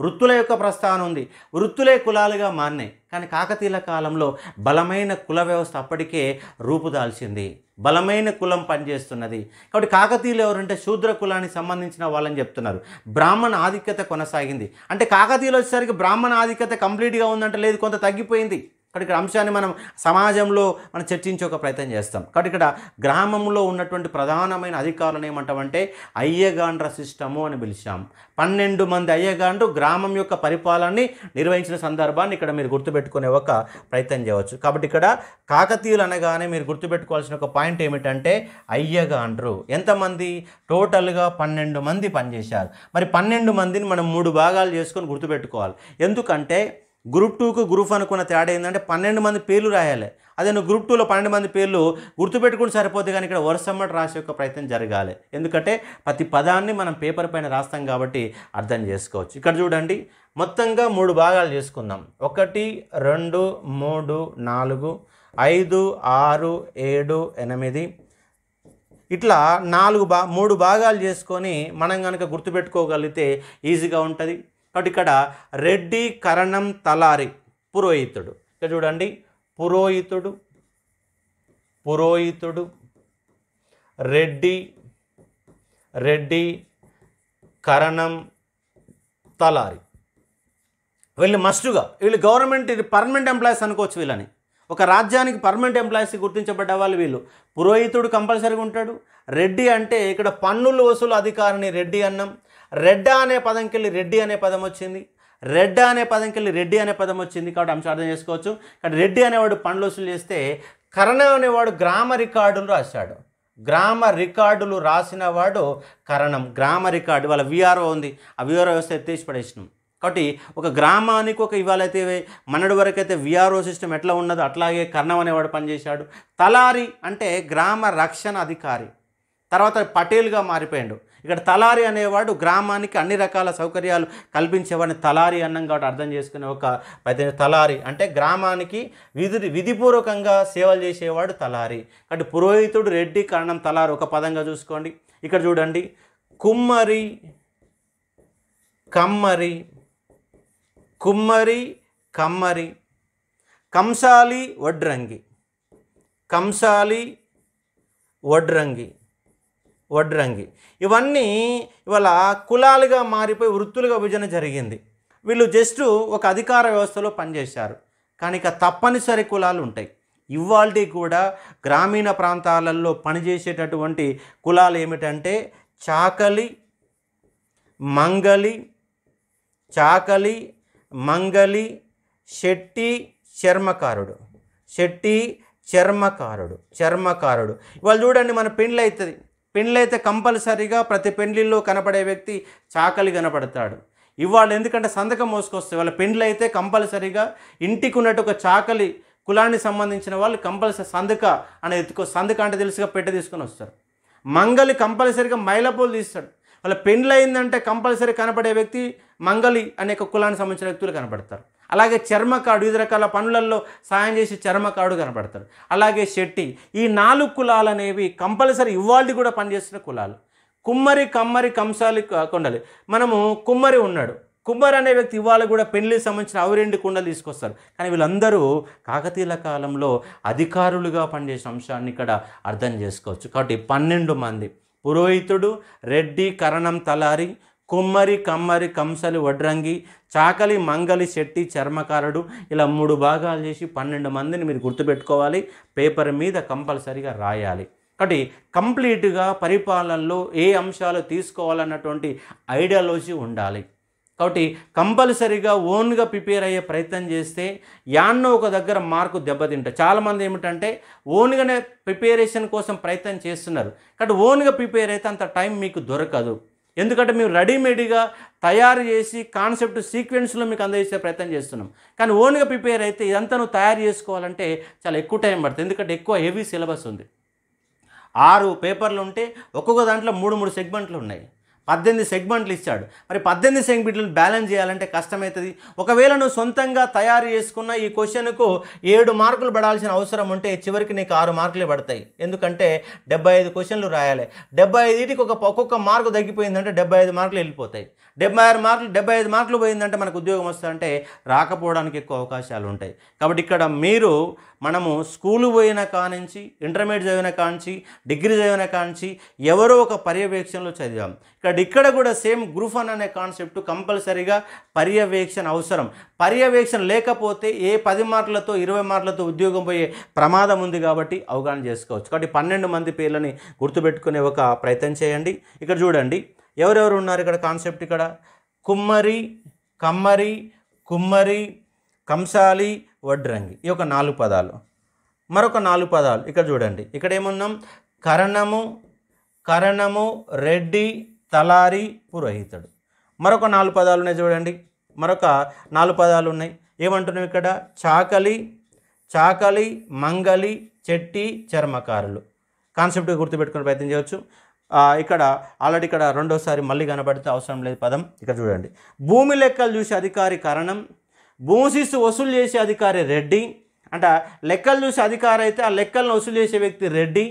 వృత్తుల యొక్క ప్రస్తావన ఉంది వృత్తులే కులాలుగా మారినాయి కానీ కాకతీయుల కాలంలో బలమైన కుల వ్యవస్థ అప్పటికే రూపుదాల్చింది బలమైన కులం పనిచేస్తున్నది కాబట్టి కాకతీయులు ఎవరంటే శూద్ర కులానికి సంబంధించిన వాళ్ళని చెప్తున్నారు బ్రాహ్మణ ఆధిక్యత కొనసాగింది అంటే కాకతీయులు వచ్చేసరికి బ్రాహ్మణ ఆధిక్యత కంప్లీట్గా ఉందంటే లేదు కొంత తగ్గిపోయింది కాబట్టి ఇక్కడ అంశాన్ని మనం సమాజంలో మనం చర్చించే ఒక ప్రయత్నం చేస్తాం కాబట్టి ఇక్కడ గ్రామంలో ఉన్నటువంటి ప్రధానమైన అధికారులను ఏమంటామంటే అయ్యగాండ్ర సిస్టము అని పిలిచాం పన్నెండు మంది అయ్యగాండ్రు గ్రామం యొక్క పరిపాలనని నిర్వహించిన సందర్భాన్ని ఇక్కడ మీరు గుర్తుపెట్టుకునే ఒక ప్రయత్నం చేయవచ్చు కాబట్టి ఇక్కడ కాకతీయులు అనగానే మీరు గుర్తుపెట్టుకోవాల్సిన ఒక పాయింట్ ఏమిటంటే అయ్యగాండ్రు ఎంతమంది టోటల్గా పన్నెండు మంది పనిచేశారు మరి పన్నెండు మందిని మనం మూడు భాగాలు చేసుకొని గుర్తుపెట్టుకోవాలి ఎందుకంటే గ్రూప్ టూకు గ్రూప్ అనుకున్న తేడా ఏంటంటే పన్నెండు మంది పేర్లు రాయాలి అదే నువ్వు గ్రూప్ టూలో పన్నెండు మంది పేర్లు గుర్తుపెట్టుకుని సరిపోద్ది కానీ ఇక్కడ వరుసమ్మటి రాసే యొక్క ప్రయత్నం జరగాలి ఎందుకంటే ప్రతి పదాన్ని మనం పేపర్ పైన రాస్తాం కాబట్టి అర్థం చేసుకోవచ్చు ఇక్కడ చూడండి మొత్తంగా మూడు భాగాలు చేసుకుందాం ఒకటి రెండు మూడు నాలుగు ఐదు ఆరు ఏడు ఎనిమిది ఇట్లా నాలుగు బా మూడు భాగాలు చేసుకొని మనం కనుక గుర్తుపెట్టుకోగలిగితే ఈజీగా ఉంటుంది కాబట్టి ఇక్కడ రెడ్డి కరణం తలారి పురోహితుడు ఇక్కడ చూడండి పురోహితుడు పురోహితుడు రెడ్డి రెడ్డి కరణం తలారి వీళ్ళు మస్టుగా వీళ్ళు గవర్నమెంట్ ఇది పర్మనెంట్ ఎంప్లాయీస్ అనుకోవచ్చు వీళ్ళని ఒక రాజ్యానికి పర్మనెంట్ ఎంప్లాయీస్ గుర్తించబడ్డ వాళ్ళు వీళ్ళు పురోహితుడు కంపల్సరీగా ఉంటాడు రెడ్డి అంటే ఇక్కడ పన్నులు వసూలు అధికారిని రెడ్డి అన్నం రెడ్డ అనే పదంకెళ్ళి రెడ్డి అనే పదం వచ్చింది రెడ్డ అనే పదంకెళ్ళి రెడ్డి అనే పదం వచ్చింది కాబట్టి అంశం అర్థం చేసుకోవచ్చు కానీ రెడ్డి అనేవాడు పండ్లు వసూలు చేస్తే కరణ అనేవాడు గ్రామ రికార్డులు రాశాడు గ్రామ రికార్డులు రాసిన వాడు కరణం గ్రామ రికార్డు వాళ్ళ విఆర్ఓ ఉంది ఆ విఆర్ఓ వ్యవస్థ తీసి పడేసినాం కాబట్టి ఒక గ్రామానికి ఒక ఇవాళైతే వరకు అయితే విఆర్ఓ సిస్టమ్ ఎట్లా ఉన్నదో అట్లాగే కర్ణం అనేవాడు పనిచేశాడు తలారి అంటే గ్రామ రక్షణ అధికారి తర్వాత పటేల్గా మారిపోయాడు ఇక్కడ తలారి అనేవాడు గ్రామానికి అన్ని రకాల సౌకర్యాలు కల్పించేవాడిని తలారి అన్నం కాబట్టి అర్థం చేసుకునే ఒక పెద్ద తలారి అంటే గ్రామానికి విధి విధిపూర్వకంగా సేవలు చేసేవాడు తలారి కాబట్టి పురోహితుడు రెడ్డి కరణం తలారి ఒక పదంగా చూసుకోండి ఇక్కడ చూడండి కుమ్మరి కమ్మరి కుమ్మరి కమ్మరి కంసాలి వడ్రంగి కంసాలి వడ్రంగి వడ్రంగి ఇవన్నీ ఇవాళ కులాలుగా మారిపోయి వృత్తులుగా విభజన జరిగింది వీళ్ళు జస్ట్ ఒక అధికార వ్యవస్థలో పనిచేశారు కానీ ఇక తప్పనిసరి కులాలు ఉంటాయి ఇవాల్టి కూడా గ్రామీణ ప్రాంతాలలో పనిచేసేటటువంటి కులాలు ఏమిటంటే చాకలి మంగలి చాకలి మంగలి శెట్టి చర్మకారుడు శెట్టి చర్మకారుడు చర్మకారుడు ఇవాళ చూడండి మన పెండ్లు అవుతుంది పెండ్లైతే కంపల్సరీగా ప్రతి పెండ్లిల్లో కనపడే వ్యక్తి చాకలి కనపడతాడు ఇవాళ ఎందుకంటే సంతకం మోసుకొస్తే వాళ్ళ పెండ్లు అయితే కంపల్సరీగా ఇంటికి ఉన్నట్టు ఒక చాకలి కులానికి సంబంధించిన వాళ్ళు కంపల్సరీ సందుక అని ఎత్తుకో సందుక అంటే తెలుసుగా పెట్ట తీసుకొని వస్తారు మంగలి కంపల్సరీగా మైలపూలు తీస్తాడు వాళ్ళ పెండ్లు అయిందంటే కంపల్సరీ కనపడే వ్యక్తి మంగలి అనే కులానికి సంబంధించిన వ్యక్తులు కనపడతారు అలాగే చర్మకాడు వివిధ రకాల పనులలో సాయం చేసే చర్మకాడు కనపడతాడు అలాగే శెట్టి ఈ నాలుగు కులాలు అనేవి కంపల్సరీ ఇవాళ్ళు కూడా పనిచేస్తున్న కులాలు కుమ్మరి కమ్మరి కంసాలి కొండలి మనము కుమ్మరి ఉన్నాడు కుమ్మరి అనే వ్యక్తి ఇవాళ కూడా పెళ్లి సంబంధించిన అవరెండు కుండలు తీసుకొస్తారు కానీ వీళ్ళందరూ కాకతీయుల కాలంలో అధికారులుగా పనిచేసిన అంశాన్ని ఇక్కడ అర్థం చేసుకోవచ్చు కాబట్టి పన్నెండు మంది పురోహితుడు రెడ్డి కరణం తలారి కొమ్మరి కమ్మరి కంసలి వడ్రంగి చాకలి మంగలి శెట్టి చర్మకారుడు ఇలా మూడు భాగాలు చేసి పన్నెండు మందిని మీరు గుర్తుపెట్టుకోవాలి పేపర్ మీద కంపల్సరిగా రాయాలి కాబట్టి కంప్లీట్గా పరిపాలనలో ఏ అంశాలు తీసుకోవాలన్నటువంటి ఐడియాలజీ ఉండాలి కాబట్టి కంపల్సరీగా ఓన్గా ప్రిపేర్ అయ్యే ప్రయత్నం చేస్తే యాన్నో ఒక దగ్గర మార్కు దెబ్బతింట చాలామంది ఏమిటంటే ఓన్గానే ప్రిపేరేషన్ కోసం ప్రయత్నం చేస్తున్నారు కాబట్టి ఓన్గా ప్రిపేర్ అయితే అంత టైం మీకు దొరకదు ఎందుకంటే మేము రెడీమేడ్గా తయారు చేసి కాన్సెప్ట్ సీక్వెన్స్లో మీకు అందజేసే ప్రయత్నం చేస్తున్నాం కానీ ఓన్గా ప్రిపేర్ అయితే ఇదంతా నువ్వు తయారు చేసుకోవాలంటే చాలా ఎక్కువ టైం పడుతుంది ఎందుకంటే ఎక్కువ హెవీ సిలబస్ ఉంది ఆరు పేపర్లు ఉంటే ఒక్కొక్క దాంట్లో మూడు మూడు సెగ్మెంట్లు ఉన్నాయి పద్దెనిమిది సెగ్మెంట్లు ఇచ్చాడు మరి పద్దెనిమిది సెగ్మెంట్లను బ్యాలెన్స్ చేయాలంటే కష్టమవుతుంది ఒకవేళ నువ్వు సొంతంగా తయారు చేసుకున్న ఈ క్వశ్చన్కు ఏడు మార్కులు పడాల్సిన అవసరం ఉంటే చివరికి నీకు ఆరు మార్కులే పడతాయి ఎందుకంటే డెబ్బై ఐదు క్వశ్చన్లు రాయాలి డెబ్బై ఐదుకి ఒక ఒక్కొక్క మార్కు తగ్గిపోయిందంటే డెబ్బై ఐదు మార్కులు వెళ్ళిపోతాయి డెబ్బై ఆరు మార్కులు డెబ్బై ఐదు మార్కులు పోయిందంటే మనకు ఉద్యోగం వస్తుందంటే రాకపోవడానికి ఎక్కువ అవకాశాలు ఉంటాయి కాబట్టి ఇక్కడ మీరు మనము స్కూలు పోయిన కానించి ఇంటర్మీడియట్ చదివిన కానించి డిగ్రీ చదివిన కానించి ఎవరో ఒక పర్యవేక్షణలో చదివాం ఇక్కడ ఇక్కడ కూడా సేమ్ గ్రూప్ వన్ అనే కాన్సెప్ట్ కంపల్సరీగా పర్యవేక్షణ అవసరం పర్యవేక్షణ లేకపోతే ఏ పది మార్కులతో ఇరవై మార్కులతో ఉద్యోగం పోయే ప్రమాదం ఉంది కాబట్టి అవగాహన చేసుకోవచ్చు కాబట్టి పన్నెండు మంది పేర్లని గుర్తుపెట్టుకునే ఒక ప్రయత్నం చేయండి ఇక్కడ చూడండి ఎవరెవరు ఉన్నారు ఇక్కడ కాన్సెప్ట్ ఇక్కడ కుమ్మరి కమ్మరి కుమ్మరి కంసాలి వడ్రంగి ఈ యొక్క నాలుగు పదాలు మరొక నాలుగు పదాలు ఇక్కడ చూడండి ఇక్కడ ఏమున్నాం కరణము కరణము రెడ్డి తలారి పురోహితుడు మరొక నాలుగు పదాలు ఉన్నాయి చూడండి మరొక నాలుగు పదాలు ఉన్నాయి ఏమంటున్నాం ఇక్కడ చాకలి చాకలి మంగలి చెట్టి చర్మకారులు కాన్సెప్ట్ గుర్తుపెట్టుకునే ప్రయత్నం చేయవచ్చు ఇక్కడ ఆల్రెడీ ఇక్కడ రెండోసారి మళ్ళీ కనబడితే అవసరం లేదు పదం ఇక్కడ చూడండి భూమి లెక్కలు చూసే అధికారి కరణం భూసిస్సు వసూలు చేసే అధికారి రెడ్డి అంట లెక్కలు చూసే అధికారి అయితే ఆ లెక్కలను వసూలు చేసే వ్యక్తి రెడ్డి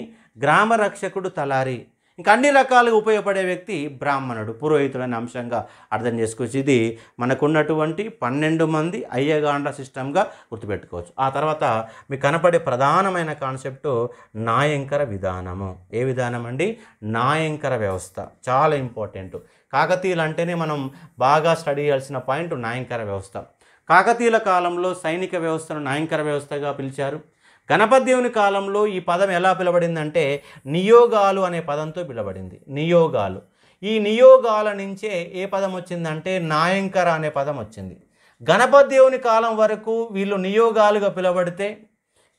గ్రామ రక్షకుడు తలారి ఇంకా అన్ని రకాలుగా ఉపయోగపడే వ్యక్తి బ్రాహ్మణుడు పురోహితుడు అనే అంశంగా అర్థం చేసుకోవచ్చు ఇది మనకున్నటువంటి పన్నెండు మంది అయ్యగాండ్ల సిస్టమ్గా గుర్తుపెట్టుకోవచ్చు ఆ తర్వాత మీకు కనపడే ప్రధానమైన కాన్సెప్ట్ నాయంకర విధానము ఏ విధానం అండి నాయంకర వ్యవస్థ చాలా ఇంపార్టెంట్ కాకతీయులు అంటేనే మనం బాగా స్టడీ చేయాల్సిన పాయింట్ నాయంకర వ్యవస్థ కాకతీయుల కాలంలో సైనిక వ్యవస్థను నాయంకర వ్యవస్థగా పిలిచారు గణపతిదేవుని కాలంలో ఈ పదం ఎలా పిలబడిందంటే నియోగాలు అనే పదంతో పిలబడింది నియోగాలు ఈ నియోగాల నుంచే ఏ పదం వచ్చిందంటే నాయంకర అనే పదం వచ్చింది గణపతిదేవుని కాలం వరకు వీళ్ళు నియోగాలుగా పిలబడితే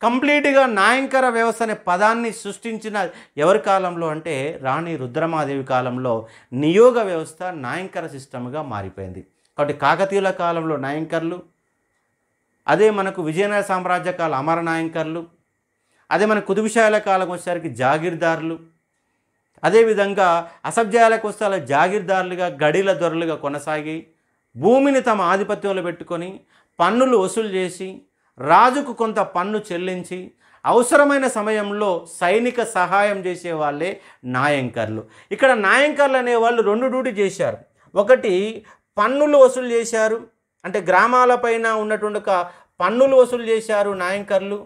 కంప్లీట్గా నాయంకర వ్యవస్థ అనే పదాన్ని సృష్టించిన ఎవరి కాలంలో అంటే రాణి రుద్రమాదేవి కాలంలో నియోగ వ్యవస్థ నాయంకర సిస్టమ్గా మారిపోయింది కాబట్టి కాకతీయుల కాలంలో నాయంకర్లు అదే మనకు విజయనగర సామ్రాజ్య కాల అమరనాయంకర్లు అదే మన కుతుబుషాయాల కాలం వచ్చేసరికి జాగీర్దారులు అదేవిధంగా అసభ్యాలకు వస్తే అలా జాగీర్దారులుగా గడిల దొరలుగా కొనసాగి భూమిని తమ ఆధిపత్యంలో పెట్టుకొని పన్నులు వసూలు చేసి రాజుకు కొంత పన్ను చెల్లించి అవసరమైన సమయంలో సైనిక సహాయం చేసే వాళ్ళే నాయంకర్లు ఇక్కడ నాయంకర్లు అనేవాళ్ళు రెండు డ్యూటీ చేశారు ఒకటి పన్నులు వసూలు చేశారు అంటే గ్రామాలపైన ఉన్నటువంటి ఒక పన్నులు వసూలు చేశారు నాయకర్లు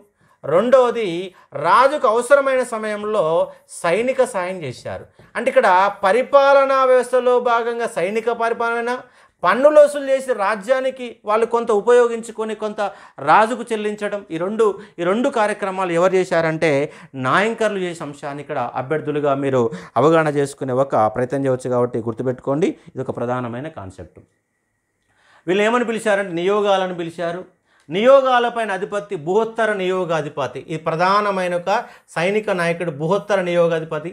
రెండవది రాజుకు అవసరమైన సమయంలో సైనిక సాయం చేశారు అంటే ఇక్కడ పరిపాలనా వ్యవస్థలో భాగంగా సైనిక పరిపాలన పన్నులు వసూలు చేసి రాజ్యానికి వాళ్ళు కొంత ఉపయోగించుకొని కొంత రాజుకు చెల్లించడం ఈ రెండు ఈ రెండు కార్యక్రమాలు ఎవరు చేశారంటే నాయంకర్లు చేసే అంశాన్ని ఇక్కడ అభ్యర్థులుగా మీరు అవగాహన చేసుకునే ఒక ప్రయత్నం చేయవచ్చు కాబట్టి గుర్తుపెట్టుకోండి ఇది ఒక ప్రధానమైన కాన్సెప్ట్ వీళ్ళు ఏమని పిలిచారంటే నియోగాలను పిలిచారు నియోగాలపైన అధిపతి బృహత్తర నియోగాధిపతి ఇది ప్రధానమైన ఒక సైనిక నాయకుడు బృహత్తర నియోగాధిపతి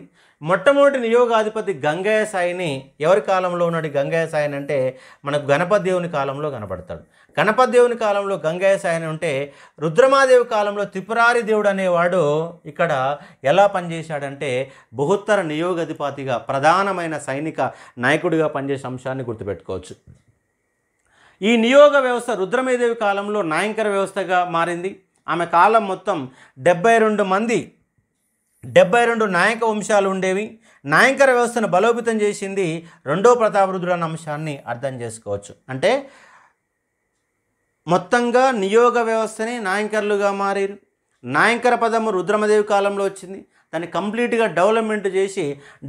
మొట్టమొదటి నియోగాధిపతి గంగయ్య సాయిని ఎవరి కాలంలో ఉన్నాడు గంగయ్య సాయిని అంటే మనకు గణపతి దేవుని కాలంలో కనపడతాడు గణపతి దేవుని కాలంలో గంగయ్య సాయిని ఉంటే రుద్రమాదేవి కాలంలో త్రిపురారి దేవుడు అనేవాడు ఇక్కడ ఎలా పనిచేశాడంటే బృహత్తర నియోగాధిపతిగా ప్రధానమైన సైనిక నాయకుడిగా పనిచేసే అంశాన్ని గుర్తుపెట్టుకోవచ్చు ఈ నియోగ వ్యవస్థ రుద్రమయదేవి కాలంలో నాయంకర వ్యవస్థగా మారింది ఆమె కాలం మొత్తం డెబ్బై రెండు మంది డెబ్బై రెండు నాయక వంశాలు ఉండేవి నాయంకర వ్యవస్థను బలోపేతం చేసింది రెండో ప్రతాపరుద్రుడు అన్న అంశాన్ని అర్థం చేసుకోవచ్చు అంటే మొత్తంగా నియోగ వ్యవస్థనే నాయంకర్లుగా మారారు నాయంకర పదము రుద్రమదేవి కాలంలో వచ్చింది దాన్ని కంప్లీట్గా డెవలప్మెంట్ చేసి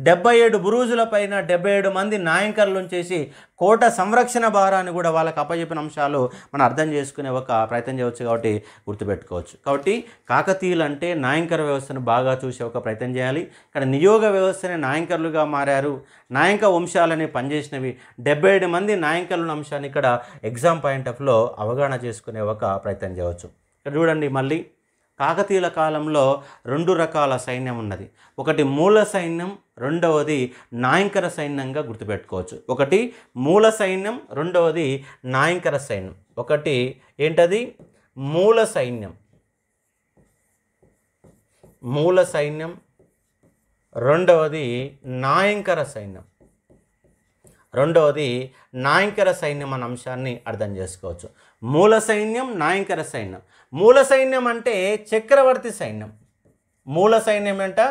డెబ్బై ఏడు బురూజుల పైన డెబ్బై ఏడు మంది నాయకర్లు చేసి కోట సంరక్షణ భారాన్ని కూడా వాళ్ళకి అప్పచెప్పిన అంశాలు మనం అర్థం చేసుకునే ఒక ప్రయత్నం చేయవచ్చు కాబట్టి గుర్తుపెట్టుకోవచ్చు కాబట్టి కాకతీయులు అంటే నాయంకర వ్యవస్థను బాగా చూసే ఒక ప్రయత్నం చేయాలి ఇక్కడ నియోగ వ్యవస్థనే నాయంకర్లుగా మారారు నాయంక వంశాలని పనిచేసినవి డెబ్బై ఏడు మంది నాయకర్లు అంశాన్ని ఇక్కడ ఎగ్జామ్ పాయింట్ ఆఫ్లో అవగాహన చేసుకునే ఒక ప్రయత్నం చేయవచ్చు ఇక్కడ చూడండి మళ్ళీ కాకతీయుల కాలంలో రెండు రకాల సైన్యం ఉన్నది ఒకటి మూల సైన్యం రెండవది నాయంకర సైన్యంగా గుర్తుపెట్టుకోవచ్చు ఒకటి మూల సైన్యం రెండవది నాయంకర సైన్యం ఒకటి ఏంటది మూల సైన్యం మూల సైన్యం రెండవది నాయంకర సైన్యం రెండవది నాయంకర సైన్యం అనే అంశాన్ని అర్థం చేసుకోవచ్చు మూల సైన్యం నాయంకర సైన్యం మూల సైన్యం అంటే చక్రవర్తి సైన్యం మూల సైన్యం అంట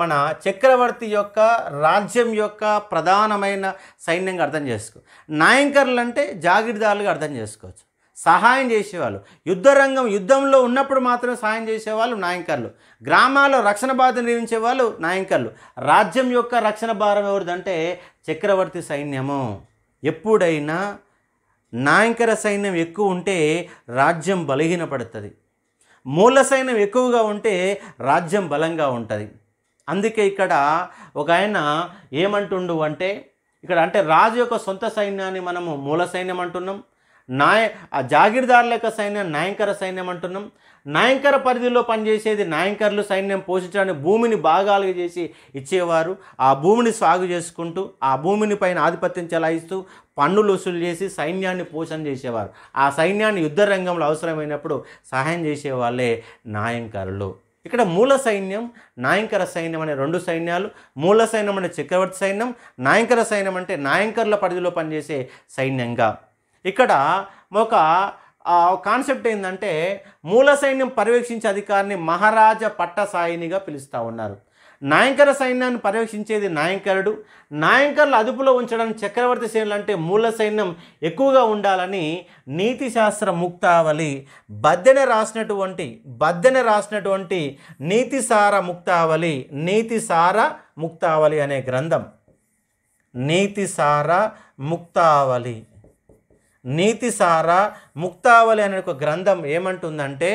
మన చక్రవర్తి యొక్క రాజ్యం యొక్క ప్రధానమైన సైన్యంగా అర్థం చేసుకో నాయంకర్లు అంటే జాగిరిదారులుగా అర్థం చేసుకోవచ్చు సహాయం చేసేవాళ్ళు యుద్ధరంగం యుద్ధంలో ఉన్నప్పుడు మాత్రమే సహాయం చేసేవాళ్ళు నాయంకర్లు గ్రామాల్లో రక్షణ బాధ వాళ్ళు నాయంకర్లు రాజ్యం యొక్క రక్షణ భారం ఎవరిదంటే చక్రవర్తి సైన్యము ఎప్పుడైనా నాయకర సైన్యం ఎక్కువ ఉంటే రాజ్యం బలహీనపడుతుంది మూల సైన్యం ఎక్కువగా ఉంటే రాజ్యం బలంగా ఉంటుంది అందుకే ఇక్కడ ఒక ఆయన ఏమంటుండు అంటే ఇక్కడ అంటే రాజు యొక్క సొంత సైన్యాన్ని మనము మూల సైన్యం అంటున్నాం నాయ జాగీర్దారుల యొక్క సైన్యం నాయంకర సైన్యం అంటున్నాం నాయంకర పరిధిలో పనిచేసేది నాయంకర్లు సైన్యం పోషించడానికి భూమిని భాగాలుగా చేసి ఇచ్చేవారు ఆ భూమిని సాగు చేసుకుంటూ ఆ భూమిని పైన ఆధిపత్యం చెలాయిస్తూ పన్నులు వసూలు చేసి సైన్యాన్ని పోషణ చేసేవారు ఆ సైన్యాన్ని యుద్ధ రంగంలో అవసరమైనప్పుడు సహాయం చేసేవాళ్ళే నాయంకరులు ఇక్కడ మూల సైన్యం నాయంకర సైన్యం అనే రెండు సైన్యాలు మూల సైన్యం అనే చక్రవర్తి సైన్యం నాయంకర సైన్యం అంటే నాయంకర్ల పరిధిలో పనిచేసే సైన్యంగా ఇక్కడ ఒక కాన్సెప్ట్ ఏంటంటే మూల సైన్యం పర్యవేక్షించే అధికారిని మహారాజ పట్టసాయినిగా పిలుస్తూ ఉన్నారు నాయంకర సైన్యాన్ని పర్యవేక్షించేది నాయంకరుడు నాయంకర్లు అదుపులో ఉంచడానికి చక్రవర్తి సేనులు అంటే మూల సైన్యం ఎక్కువగా ఉండాలని నీతిశాస్త్ర ముక్తావళి బద్దెన రాసినటువంటి బద్దెన రాసినటువంటి నీతిసార ముక్తావళి నీతిసార ముక్తావళి అనే గ్రంథం నీతిసార ముక్తావళి నీతిసార ముక్తావళి అనే ఒక గ్రంథం ఏమంటుందంటే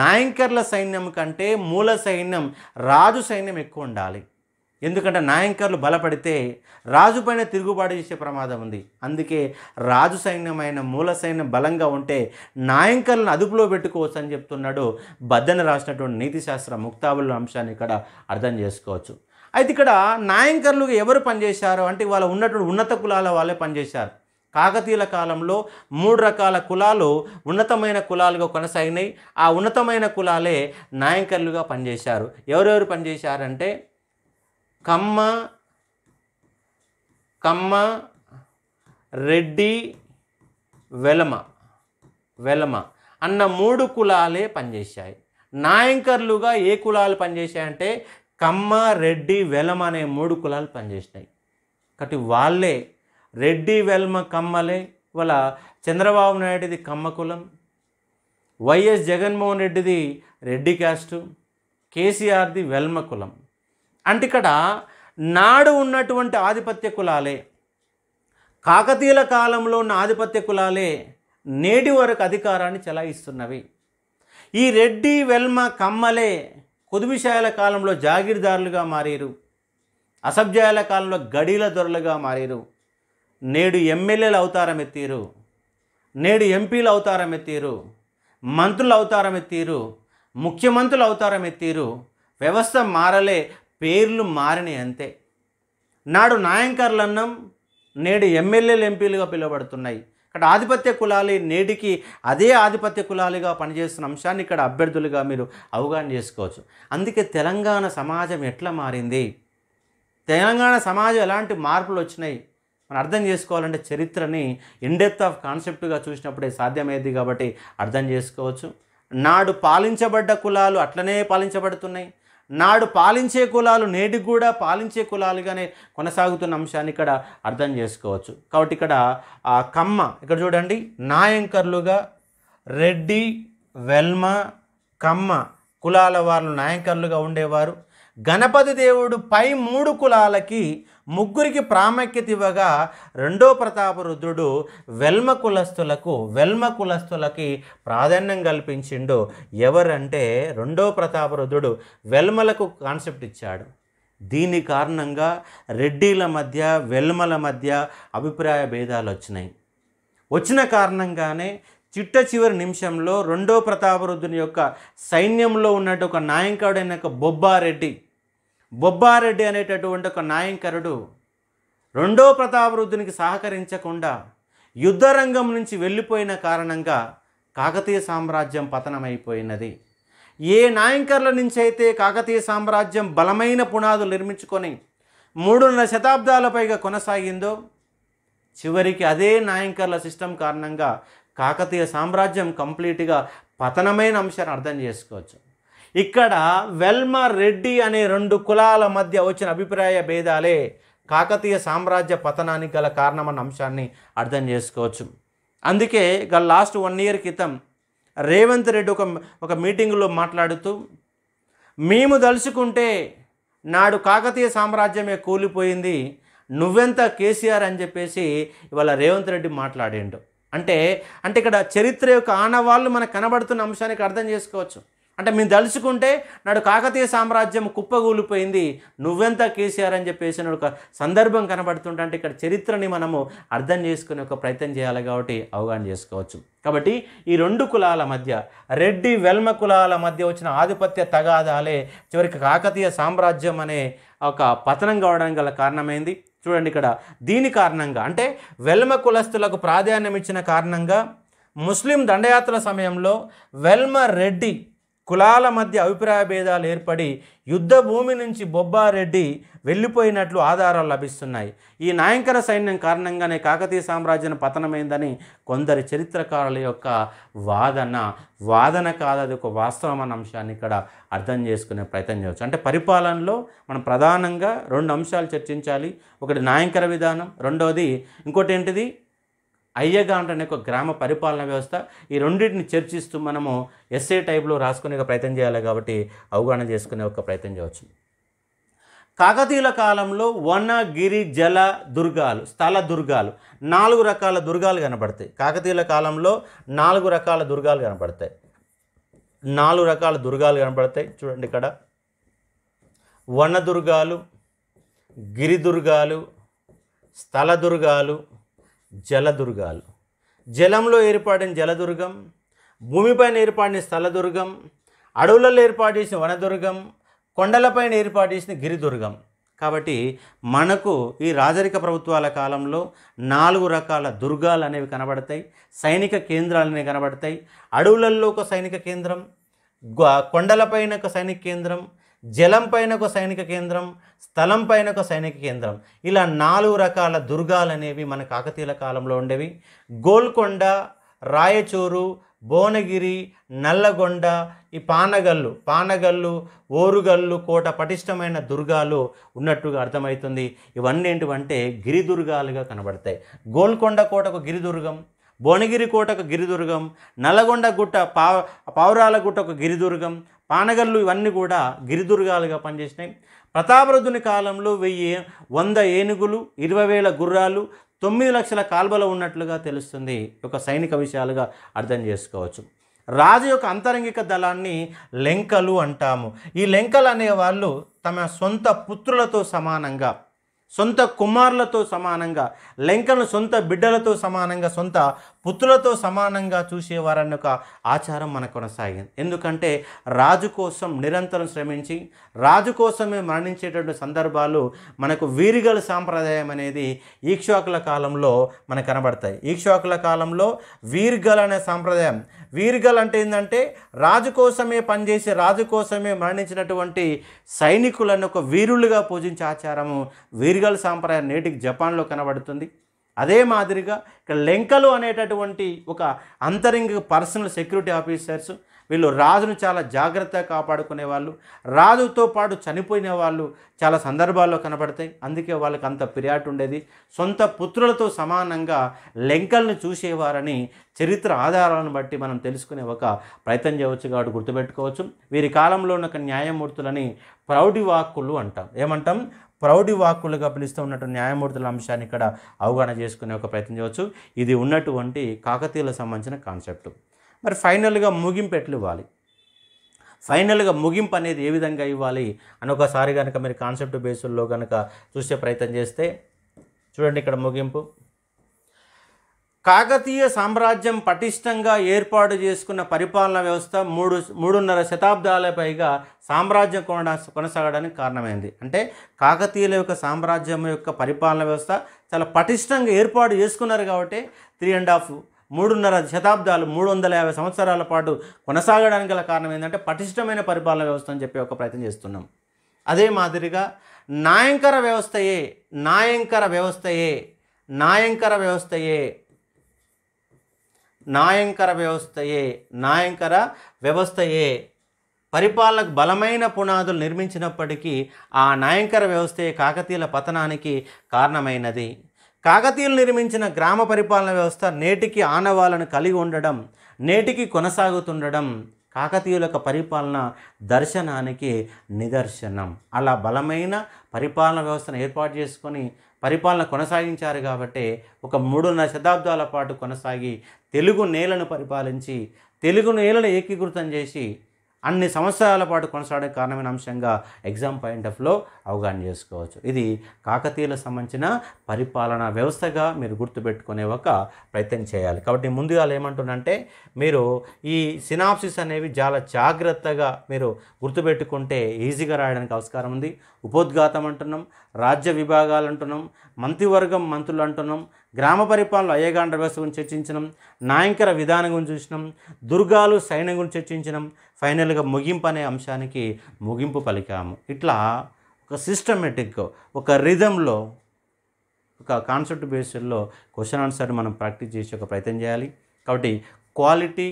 నాయంకర్ల సైన్యం కంటే మూల సైన్యం రాజు సైన్యం ఎక్కువ ఉండాలి ఎందుకంటే నాయంకర్లు బలపడితే రాజు పైన తిరుగుబాటు చేసే ప్రమాదం ఉంది అందుకే రాజు సైన్యమైన మూల సైన్యం బలంగా ఉంటే నాయంకర్లను అదుపులో పెట్టుకోవచ్చు అని చెప్తున్నాడు బద్దన రాసినటువంటి నీతిశాస్త్ర ముక్తావళి అంశాన్ని ఇక్కడ అర్థం చేసుకోవచ్చు అయితే ఇక్కడ నాయంకర్లు ఎవరు పనిచేశారు అంటే వాళ్ళు ఉన్నటువంటి ఉన్నత కులాల వాళ్ళే పనిచేశారు కాకతీయుల కాలంలో మూడు రకాల కులాలు ఉన్నతమైన కులాలుగా కొనసాగినాయి ఆ ఉన్నతమైన కులాలే నాయకర్లుగా పనిచేశారు ఎవరెవరు పనిచేశారంటే కమ్మ కమ్మ రెడ్డి వెలమ వెలమ అన్న మూడు కులాలే పనిచేశాయి నాయంకర్లుగా ఏ కులాలు పనిచేశాయంటే కమ్మ రెడ్డి వెలమ అనే మూడు కులాలు పనిచేసినాయి కాబట్టి వాళ్ళే రెడ్డి వెల్మ కమ్మలే వాళ్ళ చంద్రబాబు నాయుడిది కమ్మకులం వైఎస్ జగన్మోహన్ రెడ్డిది రెడ్డి క్యాస్టు కేసీఆర్ది వెల్మ కులం అంటే ఇక్కడ నాడు ఉన్నటువంటి ఆధిపత్య కులాలే కాకతీయుల కాలంలో ఉన్న ఆధిపత్య కులాలే నేటి వరకు అధికారాన్ని చెలాయిస్తున్నవి ఈ రెడ్డి వెల్మ కమ్మలే కుదుబిషాయల కాలంలో జాగీర్దారులుగా మారారు అసభ్యాయల కాలంలో గడీల దొరలుగా మారారు నేడు ఎమ్మెల్యేలు అవతారం ఎత్తిరు నేడు ఎంపీలు అవతారం ఎత్తిరు మంత్రులు అవతారం ముఖ్యమంత్రులు అవతారం ఎత్తిరు వ్యవస్థ మారలే పేర్లు మారినాయి అంతే నాడు నాయంకర్లన్నం నేడు ఎమ్మెల్యేలు ఎంపీలుగా పిలువబడుతున్నాయి ఇక్కడ ఆధిపత్య కులాలు నేటికి అదే ఆధిపత్య కులాలుగా పనిచేస్తున్న అంశాన్ని ఇక్కడ అభ్యర్థులుగా మీరు అవగాహన చేసుకోవచ్చు అందుకే తెలంగాణ సమాజం ఎట్లా మారింది తెలంగాణ సమాజం ఎలాంటి మార్పులు వచ్చినాయి మనం అర్థం చేసుకోవాలంటే చరిత్రని ఇండెప్త్ ఆఫ్ కాన్సెప్ట్గా చూసినప్పుడే సాధ్యమైంది కాబట్టి అర్థం చేసుకోవచ్చు నాడు పాలించబడ్డ కులాలు అట్లనే పాలించబడుతున్నాయి నాడు పాలించే కులాలు నేటికి కూడా పాలించే కులాలుగానే కొనసాగుతున్న అంశాన్ని ఇక్కడ అర్థం చేసుకోవచ్చు కాబట్టి ఇక్కడ కమ్మ ఇక్కడ చూడండి నాయంకర్లుగా రెడ్డి వెల్మ కమ్మ కులాల వారు నాయంకర్లుగా ఉండేవారు గణపతి దేవుడు పై మూడు కులాలకి ముగ్గురికి ప్రాముఖ్యత ఇవ్వగా రెండో ప్రతాప రుద్రుడు వెల్మ కులస్తులకు వెల్మ కులస్తులకి ప్రాధాన్యం కల్పించిండు ఎవరంటే రెండో ప్రతాప రుద్రుడు వెల్మలకు కాన్సెప్ట్ ఇచ్చాడు దీని కారణంగా రెడ్డిల మధ్య వెల్మల మధ్య అభిప్రాయ భేదాలు వచ్చినాయి వచ్చిన కారణంగానే చిట్ట చివరి నిమిషంలో రెండో ప్రతాపరుద్రుని యొక్క సైన్యంలో ఉన్నట్టు ఒక నాయకుడైన బొబ్బారెడ్డి బొబ్బారెడ్డి అనేటటువంటి ఒక నాయంకరుడు రెండో ప్రతాపరుద్రునికి సహకరించకుండా యుద్ధరంగం నుంచి వెళ్ళిపోయిన కారణంగా కాకతీయ సామ్రాజ్యం పతనమైపోయినది ఏ నాయంకర్ల నుంచి అయితే కాకతీయ సామ్రాజ్యం బలమైన పునాదులు నిర్మించుకొని మూడున్నర శతాబ్దాల పైగా కొనసాగిందో చివరికి అదే నాయంకర్ల సిస్టమ్ కారణంగా కాకతీయ సామ్రాజ్యం కంప్లీట్గా పతనమైన అంశాన్ని అర్థం చేసుకోవచ్చు ఇక్కడ వెల్మ రెడ్డి అనే రెండు కులాల మధ్య వచ్చిన అభిప్రాయ భేదాలే కాకతీయ సామ్రాజ్య పతనానికి గల కారణమన్న అంశాన్ని అర్థం చేసుకోవచ్చు అందుకే గల లాస్ట్ వన్ ఇయర్ క్రితం రేవంత్ రెడ్డి ఒక ఒక మీటింగ్లో మాట్లాడుతూ మేము దలుచుకుంటే నాడు కాకతీయ సామ్రాజ్యమే కూలిపోయింది నువ్వెంత కేసీఆర్ అని చెప్పేసి ఇవాళ రేవంత్ రెడ్డి మాట్లాడిండు అంటే అంటే ఇక్కడ చరిత్ర యొక్క ఆనవాళ్ళు మనకు కనబడుతున్న అంశానికి అర్థం చేసుకోవచ్చు అంటే మేము తలుచుకుంటే నాడు కాకతీయ సామ్రాజ్యం కుప్పగూలిపోయింది నువ్వెంత కేసీఆర్ అని చెప్పేసి ఒక సందర్భం కనబడుతుంటే అంటే ఇక్కడ చరిత్రని మనము అర్థం చేసుకునే ఒక ప్రయత్నం చేయాలి కాబట్టి అవగాహన చేసుకోవచ్చు కాబట్టి ఈ రెండు కులాల మధ్య రెడ్డి వెల్మ కులాల మధ్య వచ్చిన ఆధిపత్య తగాదాలే చివరికి కాకతీయ సామ్రాజ్యం అనే ఒక పతనం కావడానికి గల కారణమైంది చూడండి ఇక్కడ దీని కారణంగా అంటే వెల్మ కులస్తులకు ప్రాధాన్యం ఇచ్చిన కారణంగా ముస్లిం దండయాత్రల సమయంలో వెల్మ రెడ్డి కులాల మధ్య అభిప్రాయ భేదాలు ఏర్పడి యుద్ధ భూమి నుంచి బొబ్బారెడ్డి వెళ్ళిపోయినట్లు ఆధారాలు లభిస్తున్నాయి ఈ నాయంకర సైన్యం కారణంగానే కాకతీయ సామ్రాజ్యం పతనమైందని కొందరి చరిత్రకారుల యొక్క వాదన వాదన కాదు అది ఒక వాస్తవమైన అంశాన్ని ఇక్కడ అర్థం చేసుకునే ప్రయత్నం చేయవచ్చు అంటే పరిపాలనలో మనం ప్రధానంగా రెండు అంశాలు చర్చించాలి ఒకటి నాయంకర విధానం రెండవది ఇంకోటి ఏంటిది అయ్యగాండ్ అనే ఒక గ్రామ పరిపాలన వ్యవస్థ ఈ రెండింటిని చర్చిస్తూ మనము ఎస్ఏ టైప్లో రాసుకునే ప్రయత్నం చేయాలి కాబట్టి అవగాహన చేసుకునే ఒక ప్రయత్నం చేయవచ్చు కాకతీయుల కాలంలో వన గిరి జల దుర్గాలు స్థల దుర్గాలు నాలుగు రకాల దుర్గాలు కనబడతాయి కాకతీయుల కాలంలో నాలుగు రకాల దుర్గాలు కనబడతాయి నాలుగు రకాల దుర్గాలు కనపడతాయి చూడండి ఇక్కడ వన దుర్గాలు గిరిదుర్గాలు స్థల దుర్గాలు జలదుర్గాలు జలంలో ఏర్పాడిన జలదుర్గం భూమిపైన ఏర్పాడిన స్థలదుర్గం అడవులలో ఏర్పాటు చేసిన వనదుర్గం కొండలపైన ఏర్పాటు చేసిన గిరిదుర్గం కాబట్టి మనకు ఈ రాజరిక ప్రభుత్వాల కాలంలో నాలుగు రకాల దుర్గాలు అనేవి కనబడతాయి సైనిక కేంద్రాలు అనేవి కనబడతాయి అడవులలో ఒక సైనిక కేంద్రం కొండలపైన ఒక సైనిక కేంద్రం జలం పైన ఒక సైనిక కేంద్రం స్థలం పైన ఒక సైనిక కేంద్రం ఇలా నాలుగు రకాల దుర్గాలు అనేవి మన కాకతీయుల కాలంలో ఉండేవి గోల్కొండ రాయచూరు భువనగిరి నల్లగొండ ఈ పానగల్లు పానగల్లు ఓరుగల్లు కోట పటిష్టమైన దుర్గాలు ఉన్నట్టుగా అర్థమవుతుంది ఇవన్నీ ఏంటివంటే గిరిదుర్గాలుగా కనబడతాయి గోల్కొండ కోట ఒక గిరిదుర్గం భువనగిరి కోట ఒక గిరిదుర్గం నల్లగొండ గుట్ట పా పావురాల గుట్ట ఒక గిరిదుర్గం పానగళ్ళు ఇవన్నీ కూడా గిరిదుర్గాలుగా పనిచేసినాయి ప్రతాపరుద్ధుని కాలంలో వెయ్యి వంద ఏనుగులు ఇరవై వేల గుర్రాలు తొమ్మిది లక్షల కాల్వలు ఉన్నట్లుగా తెలుస్తుంది ఒక సైనిక విషయాలుగా అర్థం చేసుకోవచ్చు రాజు యొక్క అంతరంగిక దళాన్ని లెంకలు అంటాము ఈ లెంకలు అనేవాళ్ళు తమ సొంత పుత్రులతో సమానంగా సొంత కుమారులతో సమానంగా లెంకను సొంత బిడ్డలతో సమానంగా సొంత పుత్రులతో సమానంగా చూసేవారన్న ఒక ఆచారం మన కొనసాగింది ఎందుకంటే రాజు కోసం నిరంతరం శ్రమించి రాజు కోసమే మరణించేటువంటి సందర్భాలు మనకు వీరిగల సాంప్రదాయం అనేది ఈక్షాకుల కాలంలో మనకు కనబడతాయి ఈక్షాకుల కాలంలో వీరిగల అనే సాంప్రదాయం వీరిగల్ అంటే ఏంటంటే రాజు కోసమే పనిచేసి రాజు కోసమే మరణించినటువంటి సైనికులను ఒక వీరులుగా పూజించే ఆచారము వీరిగల్ సాంప్రదాయం నేటికి జపాన్లో కనబడుతుంది అదే మాదిరిగా ఇక్కడ లెంకలు అనేటటువంటి ఒక అంతరింగ పర్సనల్ సెక్యూరిటీ ఆఫీసర్స్ వీళ్ళు రాజును చాలా జాగ్రత్తగా కాపాడుకునే వాళ్ళు రాజుతో పాటు చనిపోయిన వాళ్ళు చాలా సందర్భాల్లో కనబడతాయి అందుకే వాళ్ళకి అంత ఫిర్యాదు ఉండేది సొంత పుత్రులతో సమానంగా లెంకల్ని చూసేవారని చరిత్ర ఆధారాలను బట్టి మనం తెలుసుకునే ఒక ప్రయత్నం చేయవచ్చు కాబట్టి గుర్తుపెట్టుకోవచ్చు వీరి కాలంలో ఉన్న న్యాయమూర్తులని ప్రౌఢి వాక్కులు అంటాం ఏమంటాం వాక్కులుగా పిలుస్తూ ఉన్నట్టు న్యాయమూర్తుల అంశాన్ని ఇక్కడ అవగాహన చేసుకునే ఒక ప్రయత్నం చేయవచ్చు ఇది ఉన్నటువంటి కాకతీయులకు సంబంధించిన కాన్సెప్ట్ మరి ఫైనల్గా ముగింపు ఎట్లు ఇవ్వాలి ఫైనల్గా ముగింపు అనేది ఏ విధంగా ఇవ్వాలి అని ఒకసారి కనుక మీరు కాన్సెప్ట్ బేసుల్లో కనుక చూసే ప్రయత్నం చేస్తే చూడండి ఇక్కడ ముగింపు కాకతీయ సామ్రాజ్యం పటిష్టంగా ఏర్పాటు చేసుకున్న పరిపాలన వ్యవస్థ మూడు మూడున్నర శతాబ్దాల పైగా సామ్రాజ్యం కొన కొనసాగడానికి కారణమైంది అంటే కాకతీయుల యొక్క సామ్రాజ్యం యొక్క పరిపాలన వ్యవస్థ చాలా పటిష్టంగా ఏర్పాటు చేసుకున్నారు కాబట్టి త్రీ అండ్ హాఫ్ మూడున్నర శతాబ్దాలు మూడు వందల యాభై సంవత్సరాల పాటు కొనసాగడానికి గల కారణం ఏంటంటే పటిష్టమైన పరిపాలన వ్యవస్థ అని చెప్పి ఒక ప్రయత్నం చేస్తున్నాం అదే మాదిరిగా నాయంకర వ్యవస్థయే నాయంకర వ్యవస్థయే నాయంకర వ్యవస్థయే నాయంకర వ్యవస్థయే నాయంకర వ్యవస్థయే పరిపాలనకు బలమైన పునాదులు నిర్మించినప్పటికీ ఆ నాయంకర వ్యవస్థే కాకతీయుల పతనానికి కారణమైనది కాకతీయులు నిర్మించిన గ్రామ పరిపాలన వ్యవస్థ నేటికి ఆనవాలను కలిగి ఉండడం నేటికి కొనసాగుతుండడం కాకతీయుల యొక్క పరిపాలన దర్శనానికి నిదర్శనం అలా బలమైన పరిపాలన వ్యవస్థను ఏర్పాటు చేసుకొని పరిపాలన కొనసాగించారు కాబట్టి ఒక మూడున్నర శతాబ్దాల పాటు కొనసాగి తెలుగు నేలను పరిపాలించి తెలుగు నేలను ఏకీకృతం చేసి అన్ని సంవత్సరాల పాటు కొనసాగడానికి కారణమైన అంశంగా ఎగ్జామ్ పాయింట్ ఆఫ్లో అవగాహన చేసుకోవచ్చు ఇది కాకతీయులకు సంబంధించిన పరిపాలనా వ్యవస్థగా మీరు గుర్తుపెట్టుకునే ఒక ప్రయత్నం చేయాలి కాబట్టి ముందుగా ఏమంటుందంటే మీరు ఈ సినాప్సిస్ అనేవి చాలా జాగ్రత్తగా మీరు గుర్తుపెట్టుకుంటే ఈజీగా రాయడానికి అవస్కారం ఉంది ఉపోద్ఘాతం అంటున్నాం రాజ్య విభాగాలు అంటున్నాం మంత్రివర్గం మంత్రులు అంటున్నాం గ్రామ పరిపాలన అయ్యగాండ వ్యవస్థ గురించి చర్చించినాం నాయంకర విధానం గురించి చూసినాం దుర్గాలు సైన్యం గురించి చర్చించినాం ఫైనల్గా ముగింపు అనే అంశానికి ముగింపు పలికాము ఇట్లా ఒక సిస్టమేటిక్ ఒక రిధంలో ఒక కాన్సెప్ట్ బేస్లో క్వశ్చన్ ఆన్సర్ మనం ప్రాక్టీస్ చేసే ఒక ప్రయత్నం చేయాలి కాబట్టి క్వాలిటీ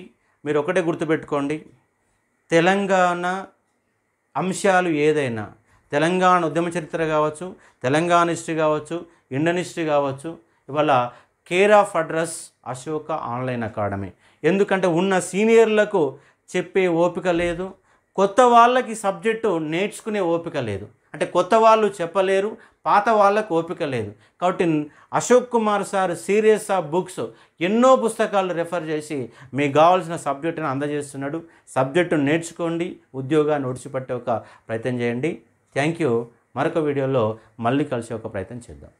మీరు ఒకటే గుర్తుపెట్టుకోండి తెలంగాణ అంశాలు ఏదైనా తెలంగాణ ఉద్యమ చరిత్ర కావచ్చు తెలంగాణ హిస్టరీ కావచ్చు ఇండన్ హిస్టరీ కావచ్చు ఇవాళ care of address Ashoka online academy ఎందుకంటే ఉన్న సీనియర్లకు చెప్పే ఓపిక లేదు కొత్త వాళ్ళకి సబ్జెక్టు నేర్చుకునే ఓపిక లేదు అంటే కొత్త వాళ్ళు చెప్పలేరు పాత వాళ్ళకు ఓపిక లేదు కాబట్టి Ashok Kumar sir serious of books ఎన్నో పుస్తకాలు రెఫర్ చేసి మీకు కావాల్సిన సబ్జెక్టును అందజేస్తున్నాడు సబ్జెక్టును నేర్చుకోండి ఉద్యోగాన్ని ఒడిచిపెట్టే ఒక ప్రయత్నం చేయండి థ్యాంక్ యూ మరొక వీడియోలో మళ్ళీ కలిసి ఒక ప్రయత్నం చేద్దాం